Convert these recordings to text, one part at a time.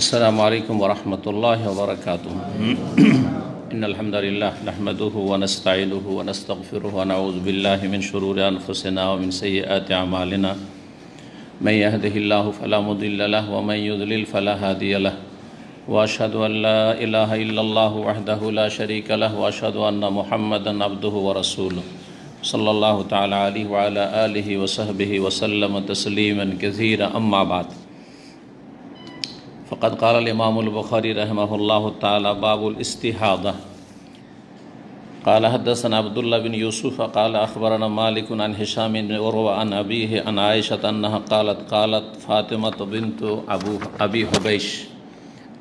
السلام علیکم ورحمۃ اللہ وبرکاتہ ان الحمد للہ نحمده ونستعینه ونستغفره ونعوذ باللہ من شرور انفسنا ومن سیئات اعمالنا من يهده الله فلا مضل له ومن يضلل فلا هادي له واشهد ان لا اله الا الله وحده لا شريك له واشهد ان محمدا عبده ورسوله صلى الله تعالى عليه وعلى آله وصحبه وسلم تسليما كثيرا أما بعد فقد قال الإمام البخاري رحمه الله تعالى باب الاستحاضة قال حدثنا عبد الله بن يوسف قال أخبرنا مالك عن هشام بن عروة عن أبيه عن عائشة أنها قالت قالت فاطمة بنت أبو أبي حبيش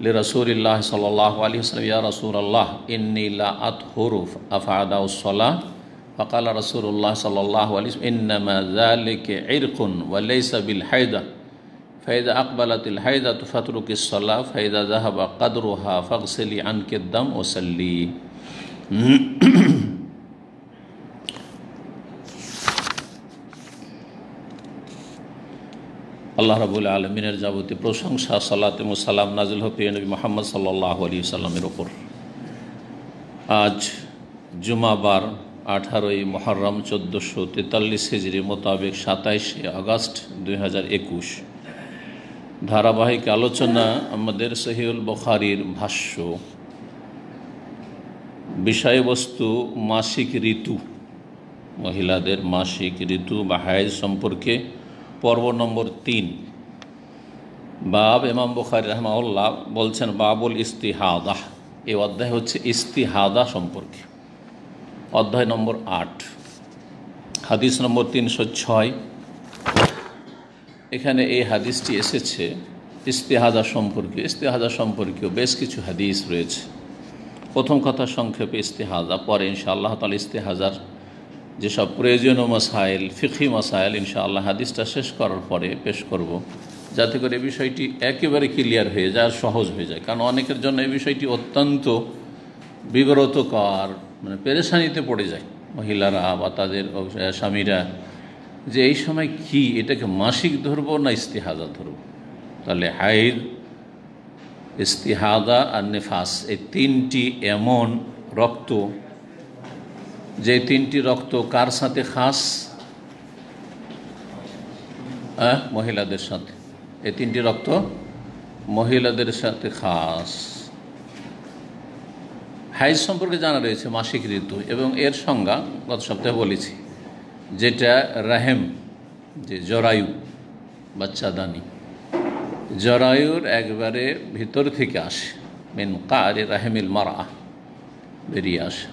لرسول الله صلى الله عليه وسلم يا رسول الله إني لا أطهر أفعد الصلاة فقال رسول الله صلى الله عليه وسلم إنما ذلك عرق وليس بالحيدة فإذا أقبلت الحيدة فاترك الصلاة فإذا ذهب قدرها فاغسلي عنك الدم وصلي আল্লাহ রাবুল আলমিনের যাবতীয় প্রশংসা সালাত এবং সালাম নাজুল হপিয় নবী মোহাম্মদ সাল্লাহ আলী সাল্লামের ওপর আজ জুমাবার আঠারোই মহরম চোদ্দোশো তেতাল্লিশ হিজড়ি মোতাবেক সাতাইশে আগস্ট দুই ধারাবাহিক আলোচনা আমাদের সহিউল বখারির ভাষ্য বিষয়বস্তু মাসিক ঋতু মহিলাদের মাসিক ঋতু বা হায়জ সম্পর্কে পর্ব নম্বর তিন বাব এমাম বখারি রহমাউল্লাহ বলছেন বাবুল ইস্তিহাদাহ এ অধ্যায় হচ্ছে ইস্তিহাদা সম্পর্কে অধ্যায় নম্বর আট হাদিস নম্বর তিনশো ছয় এখানে এই হাদিসটি এসেছে ইস্তেহাজা সম্পর্কে ইস্তেহাজা সম্পর্কেও বেশ কিছু হাদিস রয়েছে প্রথম কথা সংক্ষেপে ইস্তেহাজা পরে আল্লাহ তালা ইস্তেহাজার যেসব প্রয়োজনীয় মাসাইল ফিকি মাসাইল আল্লাহ হাদিসটা শেষ করার পরে পেশ করব। যাতে করে বিষয়টি একেবারে ক্লিয়ার হয়ে যায় আর সহজ হয়ে যায় কারণ অনেকের জন্য এই বিষয়টি অত্যন্ত বিব্রতকর মানে পেরেশানিতে পড়ে যায় মহিলারা বা তাদের স্বামীরা যে এই সময় কি এটাকে মাসিক ধরবো না ইস্তেহাজা ধরবো তাহলে হাইর ইস্তেহাদা আর নেফাস এই তিনটি এমন রক্ত যে তিনটি রক্ত কার সাথে খাস মহিলাদের সাথে এই তিনটি রক্ত মহিলাদের সাথে খাস হাইজ সম্পর্কে জানা রয়েছে মাসিক ঋতু এবং এর সংজ্ঞা গত সপ্তাহে বলেছি যেটা রাহেম যে জরায়ু বাচ্চাদানি জরায়ুর একবারে ভিতর থেকে আসে মেন কার রাহেমিল মারা বেরিয়ে আসে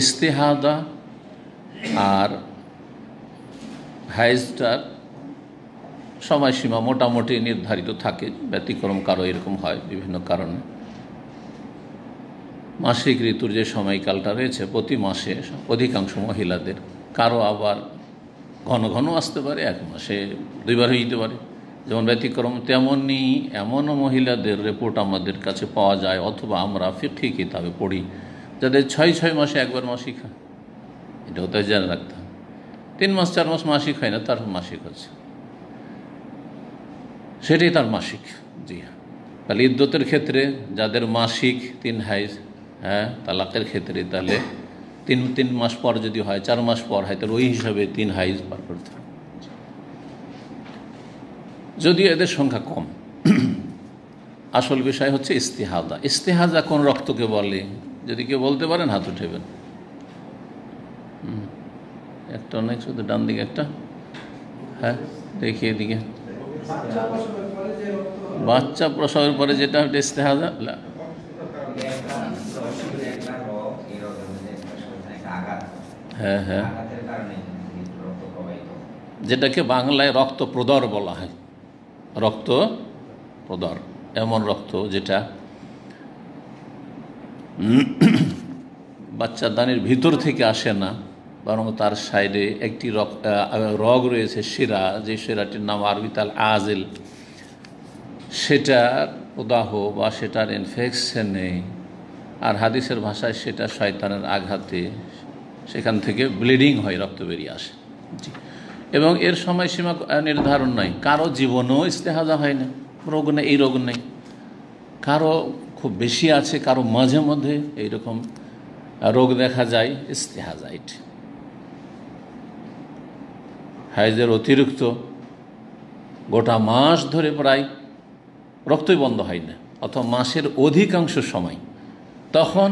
ইস্তেহাদা আর হাইজটার সময়সীমা মোটামুটি নির্ধারিত থাকে ব্যতিক্রম কারো এরকম হয় বিভিন্ন কারণে মাসিক ঋতুর যে সময়কালটা রয়েছে প্রতি মাসে অধিকাংশ মহিলাদের কারো আবার ঘন ঘন আসতে পারে এক মাসে দুইবার হয়ে যেতে পারে যেমন ব্যতিক্রম তেমনই এমনও মহিলাদের রিপোর্ট আমাদের কাছে পাওয়া যায় অথবা আমরা ফিকি কিতাবে পড়ি যাদের ছয় ছয় মাসে একবার মাসিক হয় এটাও তাই জানা রাখতে তিন মাস চার মাস মাসিক হয় না তার মাসিক হচ্ছে সেটাই তার মাসিক জি হ্যাঁ তাহলে ইদ্যতের ক্ষেত্রে যাদের মাসিক তিন হাইজ হ্যাঁ তালাকের ক্ষেত্রে তাহলে তিন তিন মাস পর যদি হয় চার মাস পর হয় তাহলে ওই হিসাবে তিন হাইজ পার করতে হবে যদিও এদের সংখ্যা কম আসল বিষয় হচ্ছে ইস্তেহাজা ইস্তেহাজা কোন রক্তকে বলে যদি কেউ বলতে পারেন হাত উঠেবেন একটা অনেক শুধু ডান দিকে একটা হ্যাঁ দেখি এদিকে বাচ্চা প্রসবের পরে যেটা ইস্তেহাজা হ্যাঁ হ্যাঁ যেটাকে বাংলায় রক্ত প্রদর বলা হয় রক্ত প্রদর এমন রক্ত যেটা বাচ্চা দানের ভিতর থেকে আসে না বরং তার সাইডে একটি রগ রয়েছে শিরা যে শিরাটির নাম আরবিতাল আজেল সেটার প্রদাহ বা সেটার ইনফেকশনে আর হাদিসের ভাষায় সেটা শয়তানের আঘাতে সেখান থেকে ব্লিডিং হয় রক্ত বেরিয়ে আসে জি এবং এর সময়সীমা নির্ধারণ নয় কারো জীবনেও ইস্তেহাজা হয় না রোগ নেই এই রোগ নেই কারো খুব বেশি আছে কারো মাঝে মধ্যে এইরকম রোগ দেখা যায় ইস্তেহাজাইট হাইজের অতিরিক্ত গোটা মাস ধরে প্রায় রক্তই বন্ধ হয় না অথবা মাসের অধিকাংশ সময় তখন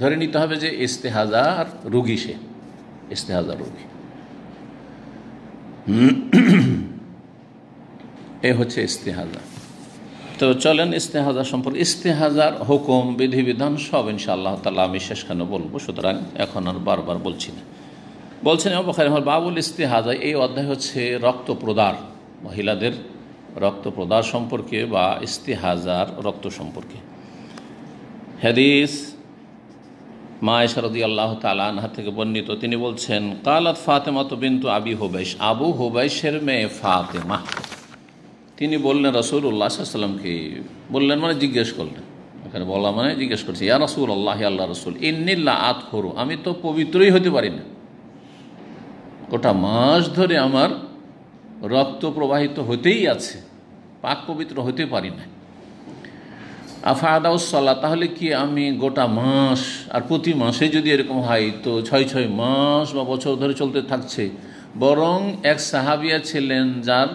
ধরে নিতে হবে যে ইস্তেহাজার রুগী সে ইস্তেহাজার রুগী এ হচ্ছে ইস্তেহাজা তো চলেন ইস্তেহাজা সম্পর্কে ইস্তেহাজার হুকুম বিধিবিধান সব ইনশাআল্লাহ তালা আমি শেষখানে বলবো সুতরাং এখন আর বারবার বলছি না বলছেন আমার বাবুল ইস্তেহাজা এই অধ্যায় হচ্ছে রক্ত প্রদার মহিলাদের রক্ত প্রদার সম্পর্কে বা ইস্তেহাজার রক্ত সম্পর্কে হ্যাদিস মা এসারদি আল্লাহ তালা আনহা থেকে বর্ণিত তিনি বলছেন কালাত তো বিন্তু আবি হুবাইশ আবু হুবাইশের মেয়ে ফাতেমা তিনি বললেন রসুল উল্লাহ সাল্লামকে বললেন মানে জিজ্ঞেস করলেন এখানে বলা মানে জিজ্ঞেস করছে ইয়া রসুল আল্লাহ আল্লাহ রসুল ইন্নিল্লা আত করু আমি তো পবিত্রই হতে পারি না গোটা মাস ধরে আমার রক্ত প্রবাহিত হতেই আছে পাক পবিত্র হতে পারি না আফাদাউসল্লাহ তাহলে কি আমি গোটা মাস আর প্রতি মাসে যদি এরকম হয় তো ছয় ছয় মাস বা বছর ধরে চলতে থাকছে বরং এক সাহাবিয়া ছিলেন যার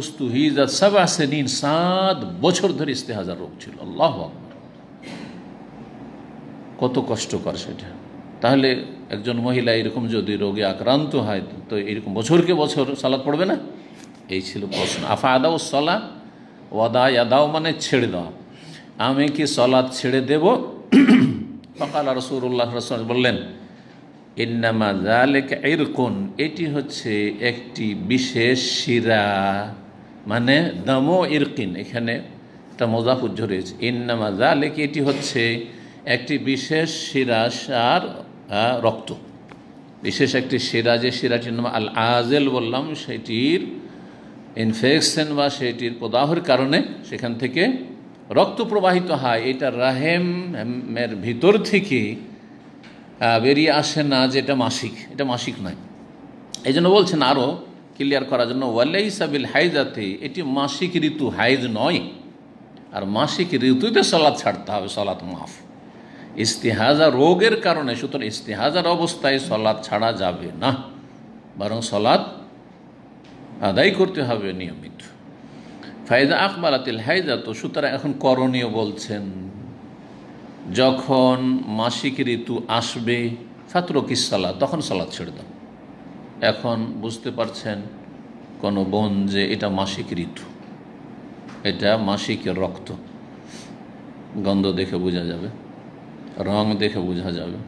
উস্তুহি যা আসে নিন সাত বছর ধরে ইস্তেহাজার রোগ ছিল আল্লাহ কত কষ্টকর সেটা তাহলে একজন মহিলা এরকম যদি রোগে আক্রান্ত হয় তো এরকম বছরকে বছর সালাদ পড়বে না এই ছিল প্রশ্ন আফা আদাউ সলা ওয়াদা আদাও মানে ছেড়ে দেওয়া আমি কি সলাদ ছেড়ে দেব সুর রসুল্লাহ রসল বললেন ইন্নামা জালেক এরকন এটি হচ্ছে একটি বিশেষ শিরা মানে দামো ইরকিন এখানে মজা মোজাফুজ্জ রয়েছে ইন্নামা জালেক এটি হচ্ছে একটি বিশেষ শিরা সার রক্ত বিশেষ একটি শিরা যে শিরাটির নাম আল আজেল বললাম সেটির ইনফেকশন বা সেটির প্রদাহর কারণে সেখান থেকে রক্ত প্রবাহিত হয় এটা রাহেমের ভিতর থেকে বেরিয়ে আসে না যে এটা মাসিক এটা মাসিক নয় এই জন্য বলছেন আরও ক্লিয়ার করার জন্য ওয়াল্লাই সাবিল হাইজাতে এটি মাসিক ঋতু হাইজ নয় আর মাসিক ঋতুতে সলাদ ছাড়তে হবে সলাদ মাফ ইস্তেহাজা রোগের কারণে সুতরাং ইস্তেহাজার অবস্থায় সলাদ ছাড়া যাবে না বরং সলাদ আদায় করতে হবে নিয়মিত ফায়দা আকবালাতিল হায়দা তো সুতরাং এখন করণীয় বলছেন যখন মাসিক ঋতু আসবে ফাতরকি সালাদ তখন সালাদ ছেড়ে দাও এখন বুঝতে পারছেন কোনো বোন যে এটা মাসিক ঋতু এটা মাসিকের রক্ত গন্ধ দেখে বোঝা যাবে রং দেখে বোঝা যাবে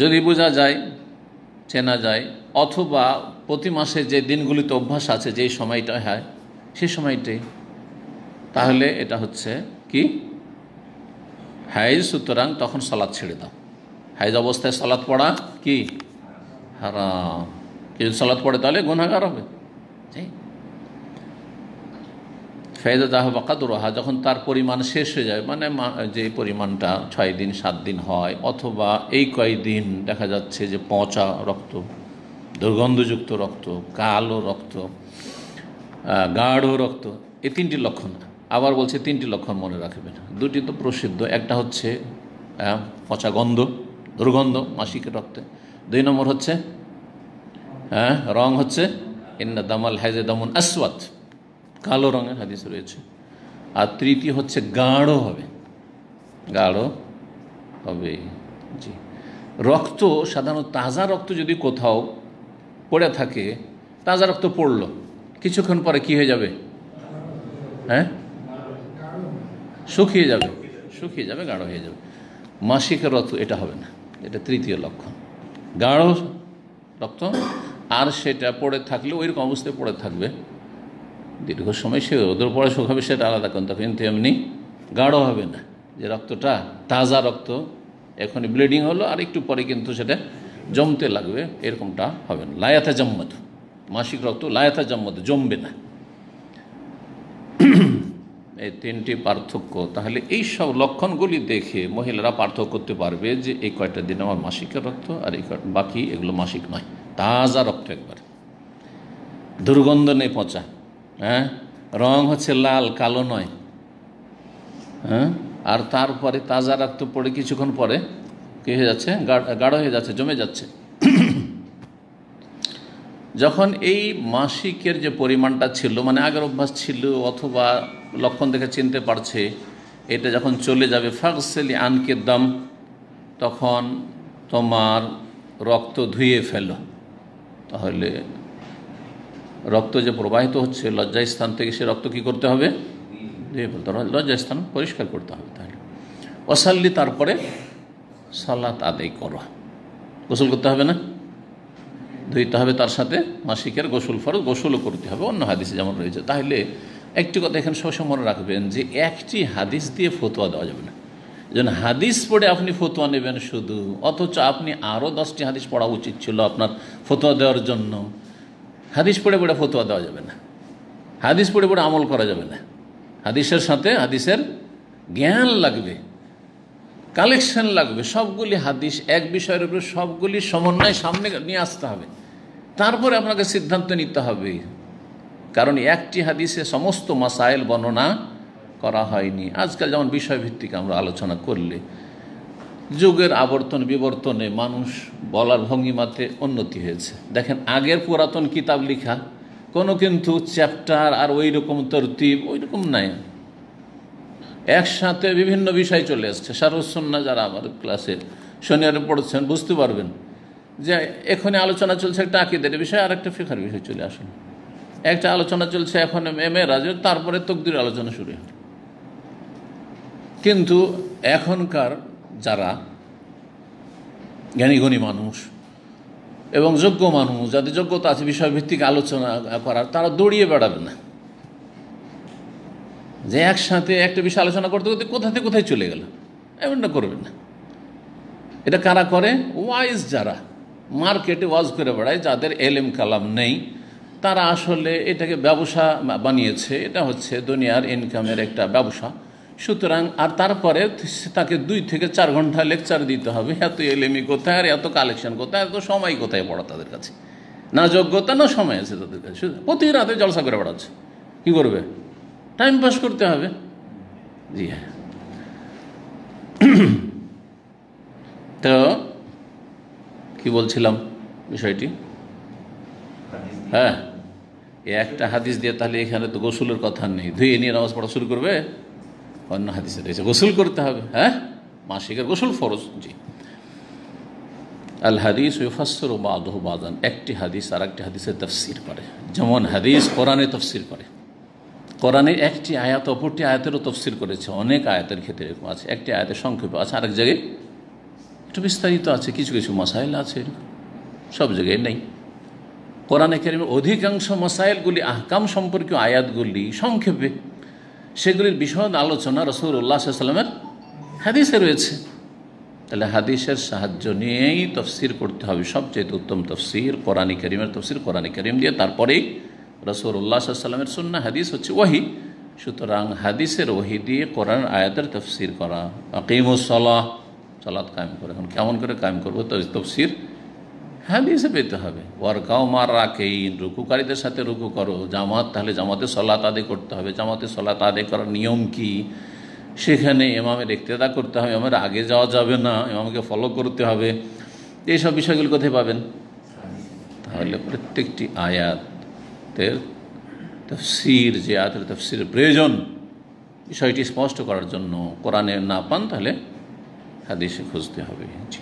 যদি বোঝা যায় চেনা যায় অথবা প্রতি মাসে যে দিনগুলিতে অভ্যাস আছে যেই সময়টা হয় সেই সময়টাই তাহলে এটা হচ্ছে কি হাইজ সুতরাং তখন সলাদ ছেড়ে দাও হাইজ অবস্থায় সলাদ পড়া কি হারাম কেউ সলাদ পড়ে তাহলে গুণাগার হবে দাহ বা কাদুরহা যখন তার পরিমাণ শেষ হয়ে যায় মানে যে পরিমাণটা ছয় দিন সাত দিন হয় অথবা এই কয়দিন দেখা যাচ্ছে যে পচা রক্ত দুর্গন্ধযুক্ত রক্ত কালো রক্ত গাঢ় রক্ত এই তিনটি লক্ষণ আবার বলছে তিনটি লক্ষণ মনে রাখবেন দুটি তো প্রসিদ্ধ একটা হচ্ছে পচা গন্ধ দুর্গন্ধ মাসিকের রক্তে দুই নম্বর হচ্ছে হ্যাঁ রং হচ্ছে ইন্না দামাল হাইজে দমন আসওয়াত কালো রঙের হাদিস রয়েছে আর তৃতীয় হচ্ছে গাঢ় হবে গাঢ় হবে জি রক্ত সাধারণত তাজা রক্ত যদি কোথাও পড়ে থাকে তাজা রক্ত পড়ল কিছুক্ষণ পরে কি হয়ে যাবে হ্যাঁ শুকিয়ে যাবে শুকিয়ে যাবে গাঢ় হয়ে যাবে মাসিকের রক্ত এটা হবে না এটা তৃতীয় লক্ষণ গাঢ় রক্ত আর সেটা পড়ে থাকলে ওইরকম অবস্থায় পড়ে থাকবে দীর্ঘ সময় সে ওদের পরে সুখ হবে সেটা আলাদা কারণ তখন কিন্তু এমনি গাঢ় হবে না যে রক্তটা তাজা রক্ত এখনই ব্লিডিং হলো আর একটু পরে কিন্তু সেটা জমতে লাগবে এরকমটা হবে না লায়াথা জম্মত মাসিক রক্ত লায়াথা জম্মত জমবে না এই তিনটি পার্থক্য তাহলে এই সব লক্ষণগুলি দেখে মহিলারা পার্থক্য করতে পারবে যে এই কয়টা দিন আমার মাসিকের রক্ত আর এই বাকি এগুলো মাসিক নয় তাজা রক্ত একবার দুর্গন্ধ নেই পচা হ্যাঁ রং হচ্ছে লাল কালো নয় হ্যাঁ আর তারপরে তাজা রাখতে পড়ে কিছুক্ষণ পরে কী হয়ে যাচ্ছে গাঢ় হয়ে যাচ্ছে জমে যাচ্ছে যখন এই মাসিকের যে পরিমাণটা ছিল মানে আগের অভ্যাস ছিল অথবা লক্ষণ দেখে চিনতে পারছে এটা যখন চলে যাবে ফাগসেলি আনকের দাম তখন তোমার রক্ত ধুয়ে ফেলো তাহলে রক্ত যে প্রবাহিত হচ্ছে লজ্জাস্থান থেকে সে রক্ত কি করতে হবে ধুয়ে স্থান হবে লজ্জাস্থান পরিষ্কার করতে হবে তাহলে অসাল্লি তারপরে সালাত আদায় করো গোসল করতে হবে না ধুইতে হবে তার সাথে মাসিকের গোসল ফরত গোসলও করতে হবে অন্য হাদিসে যেমন রয়েছে তাহলে একটি কথা এখানে সবসময় মনে রাখবেন যে একটি হাদিস দিয়ে ফতোয়া দেওয়া যাবে না যেন হাদিস পড়ে আপনি ফতোয়া নেবেন শুধু অথচ আপনি আরও দশটি হাদিস পড়া উচিত ছিল আপনার ফতোয়া দেওয়ার জন্য হাদিস পড়ে পড়ে ফতোয়া দেওয়া যাবে না হাদিস পড়ে পড়ে আমল করা যাবে না হাদিসের সাথে হাদিসের জ্ঞান লাগবে কালেকশন লাগবে সবগুলি হাদিস এক বিষয়ের উপরে সবগুলি সমন্বয় সামনে নিয়ে আসতে হবে তারপরে আপনাকে সিদ্ধান্ত নিতে হবে কারণ একটি হাদিসে সমস্ত মাসাইল বর্ণনা করা হয়নি আজকাল যেমন বিষয়ভিত্তিক আমরা আলোচনা করলে যুগের আবর্তন বিবর্তনে মানুষ বলার ভঙ্গিমাতে উন্নতি হয়েছে দেখেন আগের পুরাতন কিতাব লিখা কোনো কিন্তু চ্যাপ্টার আর ওই রকম তরতিব ওই রকম নাই একসাথে বিভিন্ন বিষয় চলে এসছে সারসন্না যারা আমার ক্লাসে শনিবারে পড়ছেন বুঝতে পারবেন যে এখানে আলোচনা চলছে একটা আকিদের বিষয় আর একটা ফেখার বিষয় চলে আসুন একটা আলোচনা চলছে এখন এম এ রাজ তারপরে তকদির আলোচনা শুরু হয় কিন্তু এখনকার যারা জ্ঞানী মানুষ এবং যোগ্য মানুষ যাদের যোগ্যতা আছে বিষয়ভিত্তিক আলোচনা করার তারা দৌড়িয়ে বেড়াবে না যে একসাথে একটা বিষয় আলোচনা করতে করতে কোথাতে কোথায় চলে গেল এমনটা করবে না এটা কারা করে ওয়াইজ যারা মার্কেটে ওয়াজ করে বেড়ায় যাদের এলেম কালাম নেই তারা আসলে এটাকে ব্যবসা বানিয়েছে এটা হচ্ছে দুনিয়ার ইনকামের একটা ব্যবসা সুতরাং আর তারপরে তাকে দুই থেকে চার ঘন্টা লেকচার দিতে হবে এত এলেমি কোথায় আর এত কালেকশন কোথায় এত সময় কোথায় পড়া তাদের কাছে না যোগ্যতা না সময় আছে তাদের কাছে প্রতি রাতে জলসা করে বেড়াচ্ছে কী করবে টাইম পাস করতে হবে জি হ্যাঁ তো কি বলছিলাম বিষয়টি হ্যাঁ একটা হাদিস দিয়ে তাহলে এখানে তো গোসলের কথা নেই ধুয়ে নিয়ে নামাজ পড়া শুরু করবে অন্য হাদিসে রয়েছে গোসল করতে হবে হ্যাঁ মাসিকের গোসল ফরজ জি আল হাদিস ও বাদ বাদান একটি হাদিস আর একটি হাদিসে তফসির করে যেমন হাদিস কোরআনে তফসির করে কোরআনে একটি আয়াত অপরটি আয়াতেরও তফসির করেছে অনেক আয়াতের ক্ষেত্রে এরকম আছে একটি আয়াতের সংক্ষেপে আছে আরেক জায়গায় একটু বিস্তারিত আছে কিছু কিছু মশাইল আছে সব জায়গায় নেই কোরআনে কেরিমের অধিকাংশ মশাইলগুলি আহকাম সম্পর্কীয় আয়াতগুলি সংক্ষেপে সেগুলির বিশদ আলোচনা রসুল উল্লাহ সাল্লামের হাদিসে রয়েছে তাহলে হাদিসের সাহায্য নিয়েই তফসির করতে হবে সবচেয়ে উত্তম তফসির কোরআন করিমের তফসির কোরআন করিম দিয়ে তারপরেই রসুল উল্লাহ সাল্লামের সুন্না হাদিস হচ্ছে ওয়াহি সুতরাং হাদিসের ওহি দিয়ে কোরআন আয়াতের তফসির করা আকিমুসলাহ সলাৎ কায়েম করে এখন কেমন করে কায়েম করবো তফসির হাদিসে হ্যাঁ, পেতে হবে ওয়ার্কাও মার রাখে রুকুকারীদের সাথে রুকু করো জামাত তাহলে জামাতে সলাত আদায় করতে হবে জামাতে সলাত আদায় করার নিয়ম কি সেখানে এমামের ইক্তেদা করতে হবে এমামের আগে যাওয়া যাবে না এমামকে ফলো করতে হবে এইসব বিষয়গুলো কোথায় পাবেন তাহলে প্রত্যেকটি আয়াতের তফসির যে আয়াতের তফসির প্রয়োজন বিষয়টি স্পষ্ট করার জন্য কোরআনে না পান তাহলে হাদিসে খুঁজতে হবে জি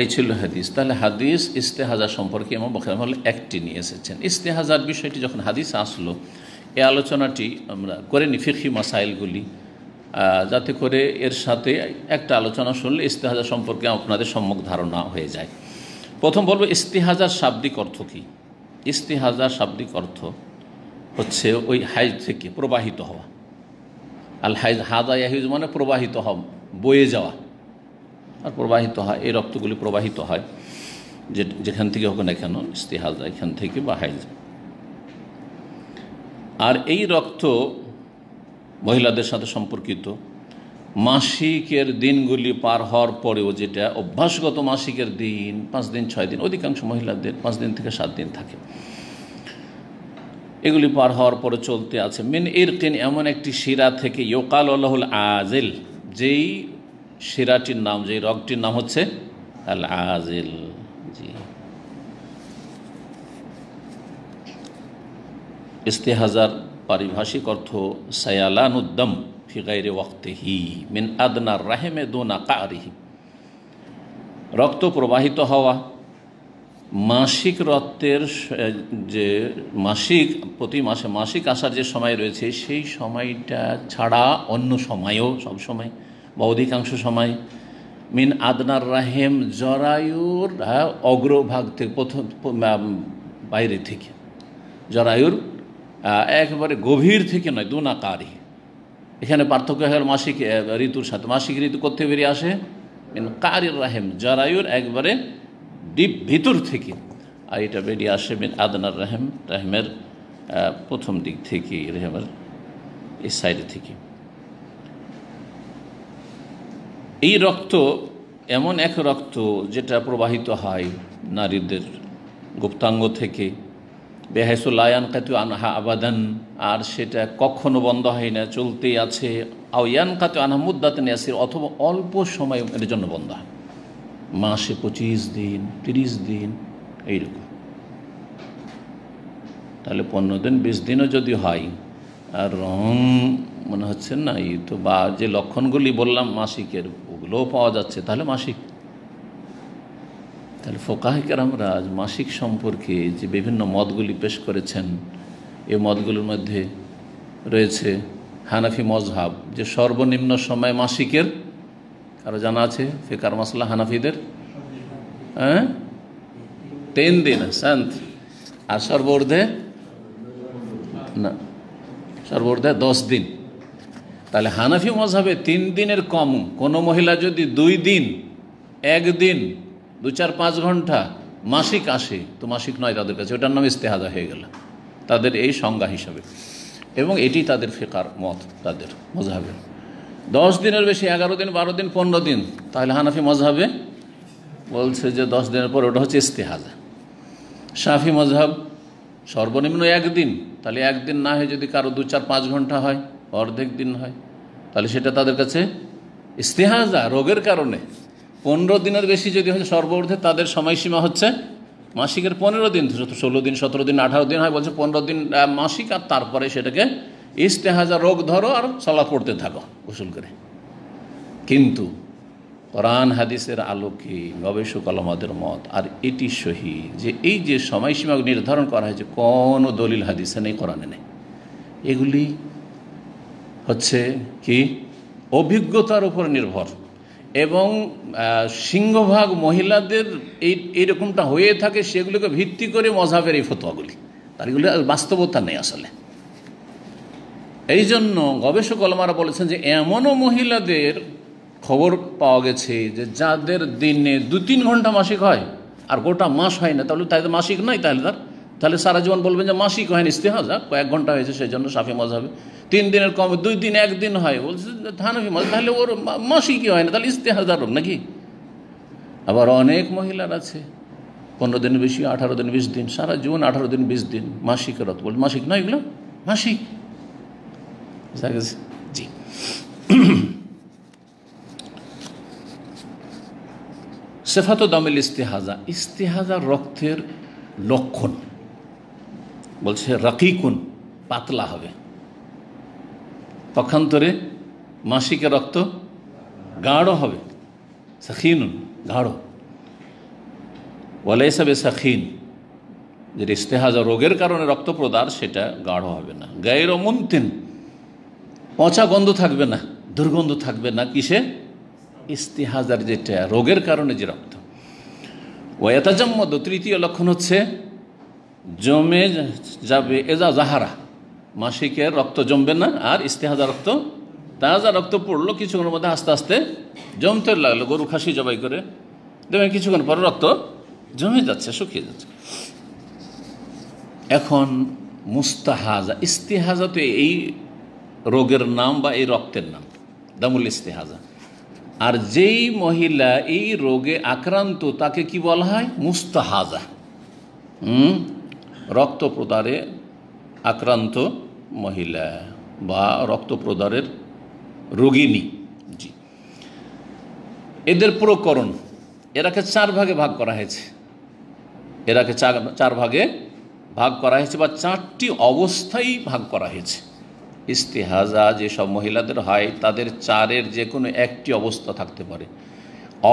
এই ছিল হাদিস তাহলে হাদিস ইস্তেহাজা সম্পর্কে ইমাম বখারমল একটি নিয়ে এসেছেন ইস্তেহাজার বিষয়টি যখন হাদিস আসলো এই আলোচনাটি আমরা করে নি ফিখি মাসাইলগুলি যাতে করে এর সাথে একটা আলোচনা শুনলে ইস্তেহাজা সম্পর্কে আপনাদের সম্যক ধারণা হয়ে যায় প্রথম বলবো ইস্তেহাজার শাব্দিক অর্থ কী ইস্তেহাজার শাব্দিক অর্থ হচ্ছে ওই হাইজ থেকে প্রবাহিত হওয়া আল হাইজ হাজা ইয়াহিজ মানে প্রবাহিত হওয়া বয়ে যাওয়া আর প্রবাহিত হয় এই রক্তগুলি প্রবাহিত হয় যে যেখান থেকে হোক না কেন যায় এখান থেকে বা যায় আর এই রক্ত মহিলাদের সাথে সম্পর্কিত মাসিকের দিনগুলি পার হওয়ার পরেও যেটা অভ্যাসগত মাসিকের দিন পাঁচ দিন ছয় দিন অধিকাংশ মহিলাদের পাঁচ দিন থেকে সাত দিন থাকে এগুলি পার হওয়ার পরে চলতে আছে মেন এর এমন একটি শিরা থেকে ইয়োকাল আল্লাহুল আজেল যেই শিরাটির নাম যে রগটির নাম হচ্ছে আল আজিল জি ইস্তেহাজার পারিভাষিক অর্থ সায়ালান উদ্দম ফিগাইরে ওয়াক্তেহি মিন আদনা রাহেমে না কারিহি রক্ত প্রবাহিত হওয়া মাসিক রক্তের যে মাসিক প্রতি মাসে মাসিক আসার যে সময় রয়েছে সেই সময়টা ছাড়া অন্য সময়ও সব সময় বা অধিকাংশ সময় মিন আদনার রাহেম জরায়ুর হ্যাঁ, অগ্রভাগ থেকে প্রথম বাইরে থেকে জরায়ুর একেবারে গভীর থেকে নয় কারি এখানে পার্থক্য হয় মাসিক ঋতুর সাথে মাসিক ঋতু করতে বেরিয়ে আসে মিন কারির রাহেম জরায়ুর একবারে ডিপ ভিতর থেকে আর এটা বেরিয়ে আসে মিন আদনার রাহেম রাহেমের প্রথম দিক থেকে রেহেমের এই সাইড থেকে এই রক্ত এমন এক রক্ত যেটা প্রবাহিত হয় নারীদের গুপ্তাঙ্গ থেকে লায়ান কাতু আনহা আবাদান আর সেটা কখনো বন্ধ হয় না চলতেই আছে আওয়ান কাতু আনহা মুদাত নিয়ে অথবা অল্প সময় এর জন্য বন্ধ হয় মাসে পঁচিশ দিন তিরিশ দিন এইরকম তাহলে পনেরো দিন বিশ দিনও যদি হয় আর রং মনে হচ্ছে না এই তো বা যে লক্ষণগুলি বললাম মাসিকের ওগুলোও পাওয়া যাচ্ছে তাহলে মাসিক তাহলে রামরাজ মাসিক সম্পর্কে যে বিভিন্ন মতগুলি পেশ করেছেন এই মতগুলোর মধ্যে রয়েছে হানাফি মজহাব যে সর্বনিম্ন সময় মাসিকের আরও জানা আছে ফেকার মাসলা হানাফিদের হ্যাঁ তিন দিন শান্ত আর সর্বোর্ধে না সর্বর্ধে দশ দিন তাহলে হানাফি মজাবে তিন দিনের কম কোনো মহিলা যদি দুই দিন একদিন দু চার পাঁচ ঘন্টা মাসিক আসে তো মাসিক নয় তাদের কাছে ওটার নাম ইস্তেহাদা হয়ে গেল তাদের এই সংজ্ঞা হিসাবে এবং এটি তাদের ফেকার মত তাদের মজাবে দশ দিনের বেশি এগারো দিন বারো দিন পনেরো দিন তাহলে হানাফি মজাবে বলছে যে দশ দিনের পর ওটা হচ্ছে ইস্তেহাজা সাফি মজাব সর্বনিম্ন একদিন তাহলে একদিন না হয় যদি কারো দু চার পাঁচ ঘন্টা হয় অর্ধেক দিন হয় তাহলে সেটা তাদের কাছে ইস্তেহাজা রোগের কারণে পনেরো দিনের বেশি যদি হয় সর্বর্ধে তাদের সময়সীমা হচ্ছে মাসিকের পনেরো দিন ষোলো দিন সতেরো দিন আঠারো দিন হয় বলছে পনেরো দিন মাসিক আর তারপরে সেটাকে ইস্তেহাজা রোগ ধরো আর সলা পড়তে থাকো উসুল করে কিন্তু কোরআন হাদিসের আলোকে গবেষক আলমাদের মত আর এটি সহি যে এই যে সময়সীমা নির্ধারণ করা হয়েছে কোনো দলিল হাদিসে নেই কোরআনে নেই এগুলি হচ্ছে কি অভিজ্ঞতার উপর নির্ভর এবং সিংহভাগ মহিলাদের এই এইরকমটা হয়ে থাকে সেগুলোকে ভিত্তি করে মজাবের এই ফতোয়াগুলি তার এগুলো বাস্তবতা নেই আসলে এই জন্য গবেষক অলমারা বলেছেন যে এমনও মহিলাদের খবর পাওয়া গেছে যে যাদের দিনে দু তিন ঘন্টা মাসিক হয় আর গোটা মাস হয় না তাহলে তাদের মাসিক নয় তাহলে তার তাহলে সারা জীবন বলবেন যে মাসিক হয় ইস্তেহাজা হ্যাঁ? কয়েক ঘন্টা হয়েছে সেই জন্য সাফি মজাবে তিন দিনের কম দুই দিন একদিন হয় বলছে হানাফি মজাব তাহলে ওর মাসিকই হয় না তাহলে ইস্তেহাজার নাকি আবার অনেক মহিলার আছে পনেরো দিন বেশি আঠারো দিন বিশ দিন সারা জীবন আঠারো দিন বিশ দিন মাসিকের রত বল মাসিক নয় এগুলো মাসিক জি সেফাত দমিল ইস্তেহাজা ইস্তেহাজা রক্তের লক্ষণ বলছে কোন পাতলা হবে পক্ষান্তরে মাসিকে রক্ত গাঢ় হবে সখিনুন গাঢ় বলে সবে সখিন যে ইস্তেহাজা রোগের কারণে রক্ত প্রদার সেটা গাঢ় হবে না গায়ের অমন্তিন পচা গন্ধ থাকবে না দুর্গন্ধ থাকবে না কিসে ইস্তেহাজার যেটা রোগের কারণে যে রক্ত এতাজম্মদ তৃতীয় লক্ষণ হচ্ছে জমে যাবে এজা জাহারা মাসিকের রক্ত জমবে না আর ইস্তেহাজা রক্ত তাজা রক্ত পড়লো কিছুক্ষণের মধ্যে আস্তে আস্তে জমতে লাগলো গরু খাসি জবাই করে দেখবেন কিছুক্ষণ পরে রক্ত জমে যাচ্ছে শুকিয়ে যাচ্ছে এখন মুস্তাহাজা ইস্তেহাজা তো এই রোগের নাম বা এই রক্তের নাম দামুল ইস্তেহাজা আর যেই মহিলা এই রোগে আক্রান্ত তাকে কি বলা হয় মুস্তাহাজা হুম রক্ত প্রদারে আক্রান্ত মহিলা বা রক্ত প্রদারের রোগিনী জি এদের প্রকরণ এরাকে চার ভাগে ভাগ করা হয়েছে এরাকে চার ভাগে ভাগ করা হয়েছে বা চারটি অবস্থায় ভাগ করা হয়েছে ইস্তেহাজা যেসব মহিলাদের হয় তাদের চারের যে কোনো একটি অবস্থা থাকতে পারে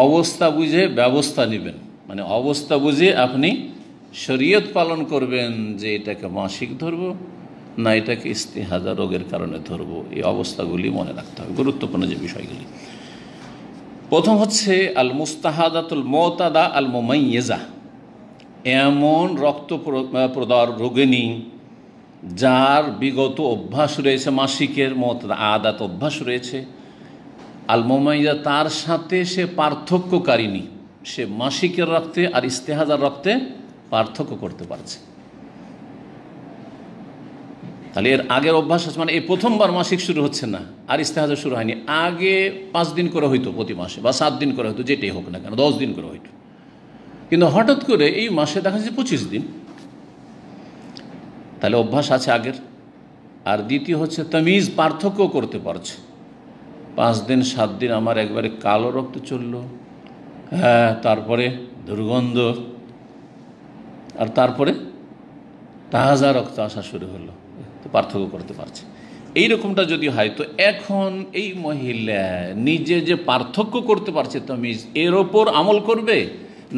অবস্থা বুঝে ব্যবস্থা নেবেন মানে অবস্থা বুঝে আপনি শরীয়ত পালন করবেন যে এটাকে মাসিক ধরব না এটাকে ইস্তেহাজা রোগের কারণে ধরব এই অবস্থাগুলি মনে রাখতে হবে গুরুত্বপূর্ণ যে বিষয়গুলি প্রথম হচ্ছে আল মুস্তাহাদাতুল মোতাদা আল মোমাইয়েজা এমন রক্ত প্রদার রোগিনী যার বিগত অভ্যাস রয়েছে মাসিকের মত আদাত অভ্যাস রয়েছে আল মোমাইয়া তার সাথে সে পার্থক্যকারিনী সে মাসিকের রক্তে আর ইস্তেহাজার রক্তে পার্থক্য করতে পারছে তাহলে এর আগের অভ্যাস আছে মানে এই প্রথমবার মাসিক শুরু হচ্ছে না আর ইস্তেহাজ শুরু হয়নি আগে পাঁচ দিন করে হইতো প্রতি মাসে বা সাত দিন করে হইতো যেটাই হোক না কেন দশ দিন করে হইতো কিন্তু হঠাৎ করে এই মাসে দেখা যাচ্ছে পঁচিশ দিন তাহলে অভ্যাস আছে আগের আর দ্বিতীয় হচ্ছে তমিজ পার্থক্য করতে পারছে পাঁচ দিন সাত দিন আমার একবারে কালো রক্ত চলল হ্যাঁ তারপরে দুর্গন্ধ আর তারপরে তাহাজা রক্ত আসা শুরু হলো তো পার্থক্য করতে পারছে এই রকমটা যদি হয় তো এখন এই মহিলা নিজে যে পার্থক্য করতে পারছে তমিজ এর ওপর আমল করবে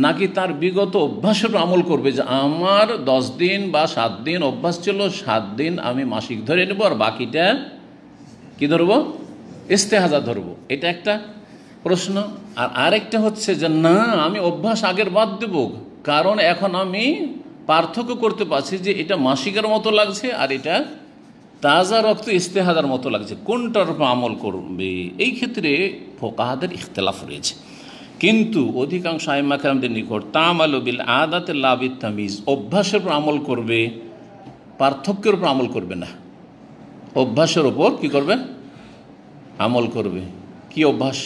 নাকি তার বিগত অভ্যাসের আমল করবে যে আমার দশ দিন বা সাত দিন অভ্যাস ছিল সাত দিন আমি মাসিক ধরে নেব আর বাকিটা কি ধরবো ইস্তেহাজা ধরবো এটা একটা প্রশ্ন আর আরেকটা হচ্ছে যে না আমি অভ্যাস আগের বাদ দেবো কারণ এখন আমি পার্থক্য করতে পারছি যে এটা মাসিকের মতো লাগছে আর এটা তাজা রক্ত ইস্তেহাদার মতো লাগছে কোনটার উপর আমল করবে এই ক্ষেত্রে ফোকাহাদের ইখতলাফ রয়েছে কিন্তু অধিকাংশ আইমাকামদের নিকট তামাল বিল আদাতে লাভ তামিজ অভ্যাসের উপর আমল করবে পার্থক্যের উপর আমল করবে না অভ্যাসের ওপর কি করবে আমল করবে কি অভ্যাস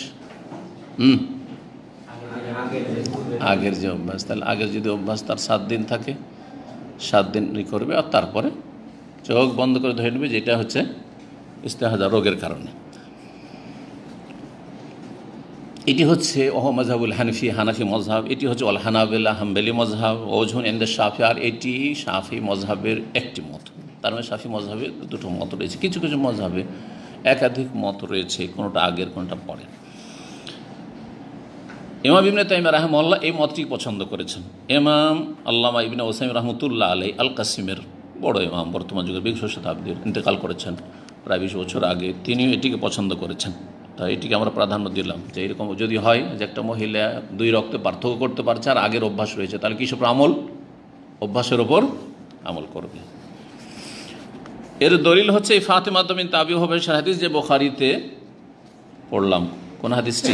হুম আগের যে অভ্যাস তাহলে আগের যদি অভ্যাস তার সাত দিন থাকে সাত দিন করবে আর তারপরে চোখ বন্ধ করে ধরে নেবে যেটা হচ্ছে ইস্তেহাজা রোগের কারণে এটি হচ্ছে ওহ মজাহুল হানফি হানাফি মজাহাব এটি হচ্ছে অল হানাবিল্লা হাম্বেলি মজাহাব ওঝুন এন্দ শাফি আর এটি শাফি মজাহাবের একটি মত তার মানে শাফি মজাহাবে দুটো মত রয়েছে কিছু কিছু মজাহাবে একাধিক মত রয়েছে কোনোটা আগের কোনোটা পরের ইমাম ইবনে তাইম রাহমাল্লাহ এই মতটি পছন্দ করেছেন এমাম আল্লামা ইবিনা ওসাইম রহমতুল্লাহ আলাই আল কাসিমের বড় ইমাম বর্তমান যুগের বিংশ শতাব্দীর ইন্তেকাল করেছেন প্রায় বিশ বছর আগে তিনিও এটিকে পছন্দ করেছেন তাই এটিকে আমরা প্রাধান্য দিলাম যে এরকম যদি হয় যে একটা মহিলা দুই রক্তে পার্থক্য করতে পারছে আর আগের অভ্যাস রয়েছে তাহলে কিসব আমল অভ্যাসের ওপর আমল করবে এর দলিল হচ্ছে এই ফাতে মাধ্যমিন তাবি হবে হাদিস যে বোখারিতে পড়লাম কোন হাদিসটি